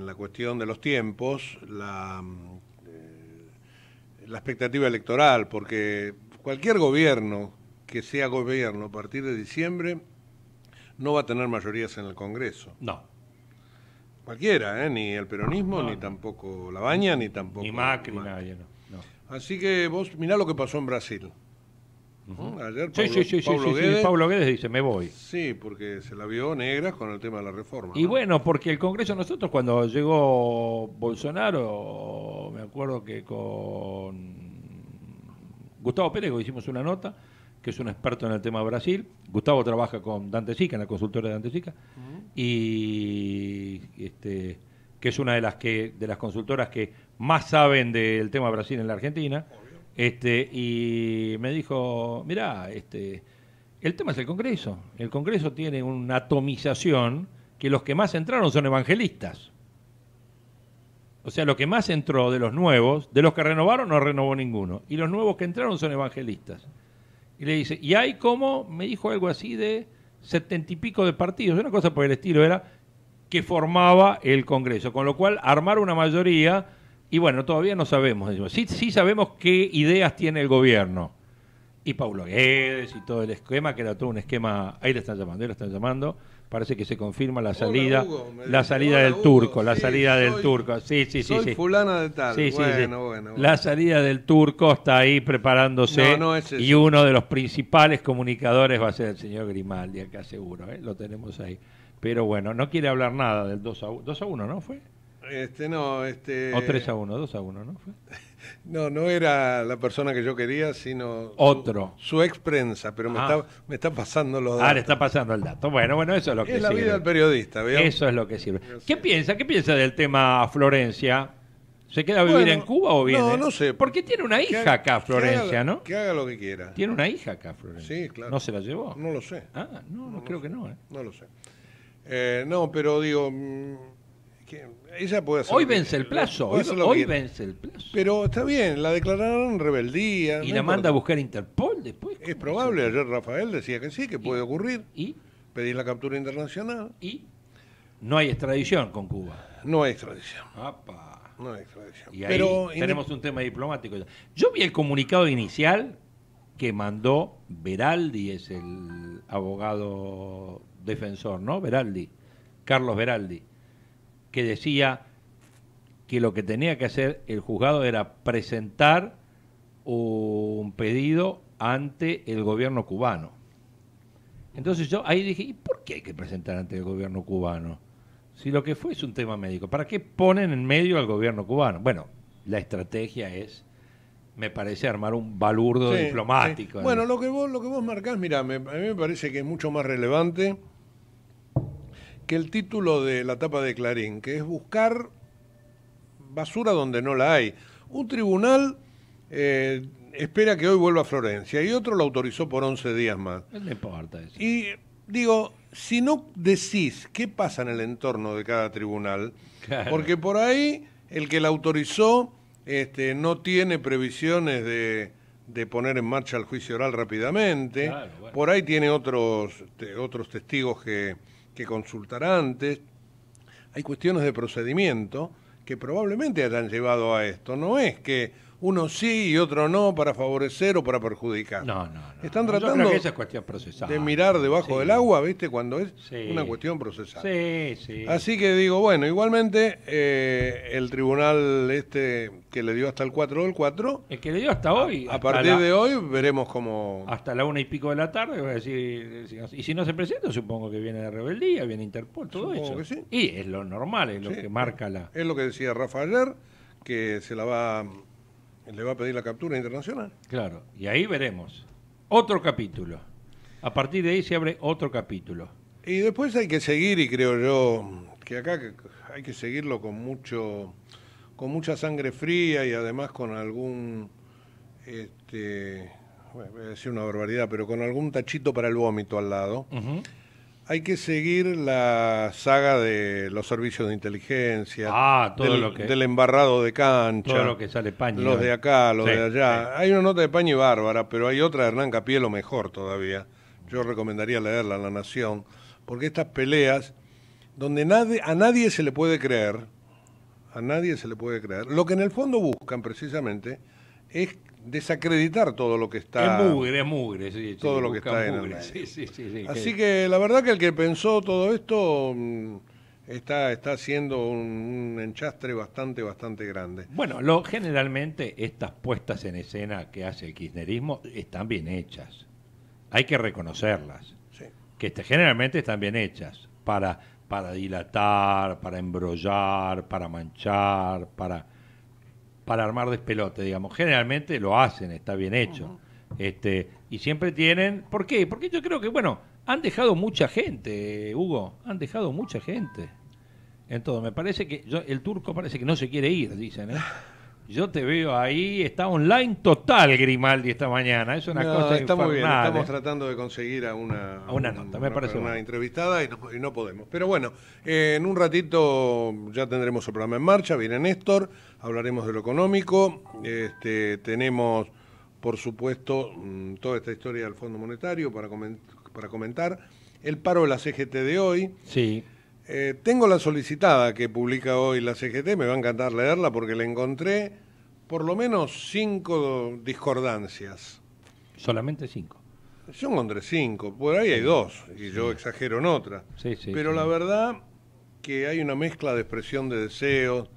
la cuestión de los tiempos, la, mm, eh, la expectativa electoral, porque cualquier gobierno que sea gobierno a partir de diciembre no va a tener mayorías en el Congreso. No. Cualquiera, ¿eh? ni el peronismo, ni tampoco La Baña, ni tampoco. Ni Macri, ni nadie, no. Así que vos mirá lo que pasó en Brasil. Ayer Pablo, Pablo Guedes, dice, me voy. Sí, porque se la vio negra con el tema de la reforma. Y bueno, porque el Congreso nosotros cuando llegó Bolsonaro, me acuerdo que con Gustavo Pérez hicimos una nota, que es un experto en el tema Brasil. Gustavo trabaja con Dante Sica, en la consultora de Dante Sica, y este, que es una de las, que, de las consultoras que más saben del tema Brasil en la Argentina. Este, y me dijo, mirá, este, el tema es el Congreso. El Congreso tiene una atomización que los que más entraron son evangelistas. O sea, lo que más entró de los nuevos, de los que renovaron no renovó ninguno. Y los nuevos que entraron son evangelistas y le dice, y hay como, me dijo algo así de setenta y pico de partidos, una cosa por el estilo era, que formaba el Congreso, con lo cual armar una mayoría, y bueno, todavía no sabemos, sí, sí sabemos qué ideas tiene el gobierno, y Paulo Guedes y todo el esquema, que era todo un esquema, ahí le están llamando, ahí le están llamando, parece que se confirma la salida, la salida del turco, la salida del turco. Sí, sí, sí. Soy sí. de tal. bueno, bueno, La salida del turco está ahí preparándose y uno de los principales comunicadores va a ser el señor Grimaldi, acá seguro, ¿eh? lo tenemos ahí. Pero bueno, no quiere hablar nada del 2 a 1, 2 a 1 ¿no fue? Este no, este... O 3 a 1, 2 a 1, ¿no fue? [laughs] No, no era la persona que yo quería, sino otro. Su, ex prensa, pero me, está, pasando los datos. Ah, le está pasando el dato. Bueno, bueno, eso es lo que sirve. Es la vida del periodista, Eso es lo que sirve. ¿Qué piensa? ¿Qué piensa del tema Florencia? ¿Se queda a vivir en Cuba o viene? No, no sé. Porque tiene una hija acá, Florencia, ¿no? Que haga lo que quiera. Tiene una hija acá, Florencia. Sí, claro. ¿No se la llevó? No lo sé. Ah, no, no, creo que no. ¿eh? No lo sé. Eh, no, pero digo mm, Hoy vence el plazo. Hoy, vence el plazo. Pero está bien, la declararon rebeldía. Y la manda a buscar Interpol después. Es probable. Ayer Rafael decía que sí, que puede ocurrir. ¿Y? Pedir la captura internacional. ¿Y? No hay extradición con Cuba. No hay extradición. No hay extradición. tenemos un tema diplomático. Yo vi el comunicado inicial que mandó Veraldi, es el abogado defensor, ¿no? Veraldi. Carlos Veraldi que decía que lo que tenía que hacer el juzgado era presentar un pedido ante el gobierno cubano. Entonces yo ahí dije, ¿y por qué hay que presentar ante el gobierno cubano? Si lo que fue es un tema médico, ¿para qué ponen en medio al gobierno cubano? Bueno, la estrategia es, me parece, armar un balurdo diplomático. Bueno, lo que vos, lo que vos marcás, mira, a mí me parece que es mucho más relevante que el título de la tapa de Clarín, que es buscar basura donde no la hay. Un tribunal eh, espera que hoy vuelva a Florencia y otro lo autorizó por 11 días más. No importa Y digo, si no decís qué pasa en el entorno de cada tribunal, porque por ahí el que la autorizó este, no tiene previsiones de, poner en marcha el juicio oral rápidamente, por ahí tiene otros, otros testigos que que consultar antes. Hay cuestiones de procedimiento que probablemente hayan llevado a esto. No es que uno sí y otro no para favorecer o para perjudicar. No, no, no. Están tratando de mirar debajo del agua, ¿viste? Cuando es una cuestión procesal. Sí, sí. Así que digo, bueno, igualmente eh, el tribunal este que le dio hasta el 4 del 4. El que le dio hasta hoy. A, partir de hoy veremos cómo. Hasta la una y pico de la tarde, voy a decir. Y si no se presenta, supongo que viene de rebeldía, viene Interpol, todo eso. sí. Y es lo normal, es lo que marca la. Es lo que decía Rafa ayer, que se la va le va a pedir la captura internacional. Claro, y ahí veremos. Otro capítulo. A partir de ahí se abre otro capítulo. Y después hay que seguir, y creo yo, que acá hay que seguirlo con mucho con mucha sangre fría y además con algún este voy a decir una barbaridad, pero con algún tachito para el vómito al lado. Hay que seguir la saga de los servicios de inteligencia, ah, del, embarrado de cancha, los de acá, los de allá. Hay una nota de y bárbara, pero hay otra de Hernán Capielo mejor todavía. Yo recomendaría leerla a La Nación, porque estas peleas donde nadie, a nadie se le puede creer, a nadie se le puede creer, lo que en el fondo buscan precisamente es desacreditar todo lo que está. Es mugre, es mugre, Todo lo que está en el Así que la verdad que el que pensó todo esto mm, está, está haciendo un, enchastre bastante, bastante grande. Bueno, lo, generalmente estas puestas en escena que hace el kirchnerismo están bien hechas. Hay que reconocerlas. Que este, generalmente están bien hechas para, para dilatar, para embrollar, para manchar, para para armar despelote, digamos. Generalmente lo hacen, está bien hecho. Este, y siempre tienen. ¿Por qué? Porque yo creo que, bueno, han dejado mucha gente, Hugo. Han dejado mucha gente. En todo. Me parece que yo, el turco parece que no se quiere ir, dicen. ¿eh? [laughs] Yo te veo ahí, está online total Grimaldi esta mañana. Es una cosa está muy bien. Estamos ¿eh? tratando de conseguir a una, una nota, me parece una, entrevistada y no, podemos. Pero bueno, eh, en un ratito ya tendremos el programa en marcha. Viene Néstor, hablaremos de lo económico. Este, tenemos, por supuesto, mm, toda esta historia del Fondo Monetario para, para comentar. El paro de la CGT de hoy. Sí. Eh, tengo la solicitada que publica hoy la CGT, me va a encantar leerla porque le encontré por lo menos cinco discordancias. Solamente cinco. Yo encontré cinco, por ahí hay dos, y yo exagero en otra. Sí, sí, Pero la verdad que hay una mezcla de expresión de deseos,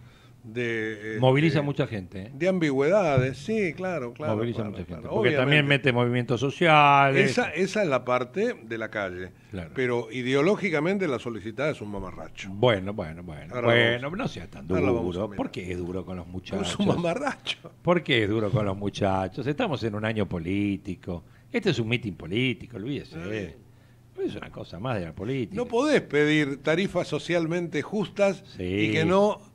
este, Moviliza mucha gente. ¿eh? De ambigüedades, sí, claro, claro. Moviliza mucha gente. Porque también mete movimientos sociales. Esa, es la parte de la calle. Pero ideológicamente la solicitada es un mamarracho. Bueno, bueno, bueno. bueno, no sea tan duro. ¿Por qué es duro con los muchachos? Es un mamarracho. ¿Por qué es duro con los muchachos? Estamos en un año político. Este es un mitin político, olvídese. Es una cosa más de la política. No podés pedir tarifas socialmente justas y que no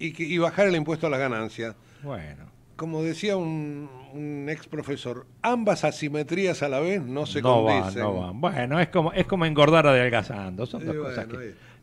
y, y bajar el impuesto a las ganancias. Bueno. Como decía un, ex profesor, ambas asimetrías a la vez no se no Van, no van. Bueno, es como, es como engordar adelgazando. Son dos cosas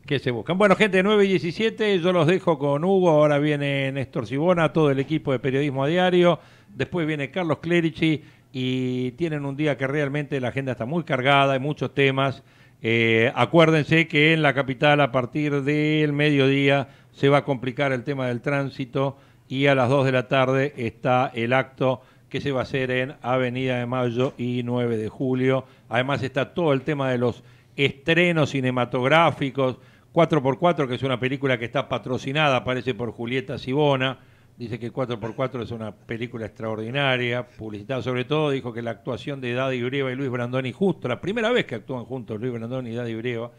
que, se buscan. Bueno, gente, 9 y 17, yo los dejo con Hugo. Ahora viene Néstor Sibona, todo el equipo de Periodismo a Diario. Después viene Carlos Clerici y tienen un día que realmente la agenda está muy cargada, hay muchos temas. Eh, acuérdense que en la capital a partir del mediodía se va a complicar el tema del tránsito y a las 2 de la tarde está el acto que se va a hacer en Avenida de Mayo y 9 de Julio. Además está todo el tema de los estrenos cinematográficos, 4x4, que es una película que está patrocinada, parece por Julieta Sibona, dice que 4x4 es una película extraordinaria, publicitada sobre todo, dijo que la actuación de Daddy Breva y Luis Brandoni, justo la primera vez que actúan juntos Luis Brandoni y Daddy Breva,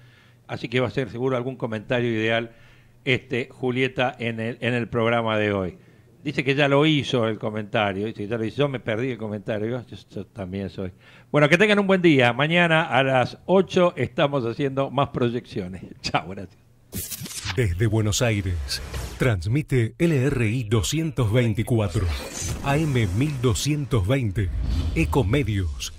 así que va a ser seguro algún comentario ideal este, Julieta en el, en el programa de hoy. Dice que ya lo hizo el comentario. Dice que ya lo hizo. Yo me perdí el comentario. Yo, también soy. Bueno, que tengan un buen día. Mañana a las 8 estamos haciendo más proyecciones. [laughs] Chao, gracias. Desde Buenos Aires, transmite LRI 224, AM 1220, Ecomedios.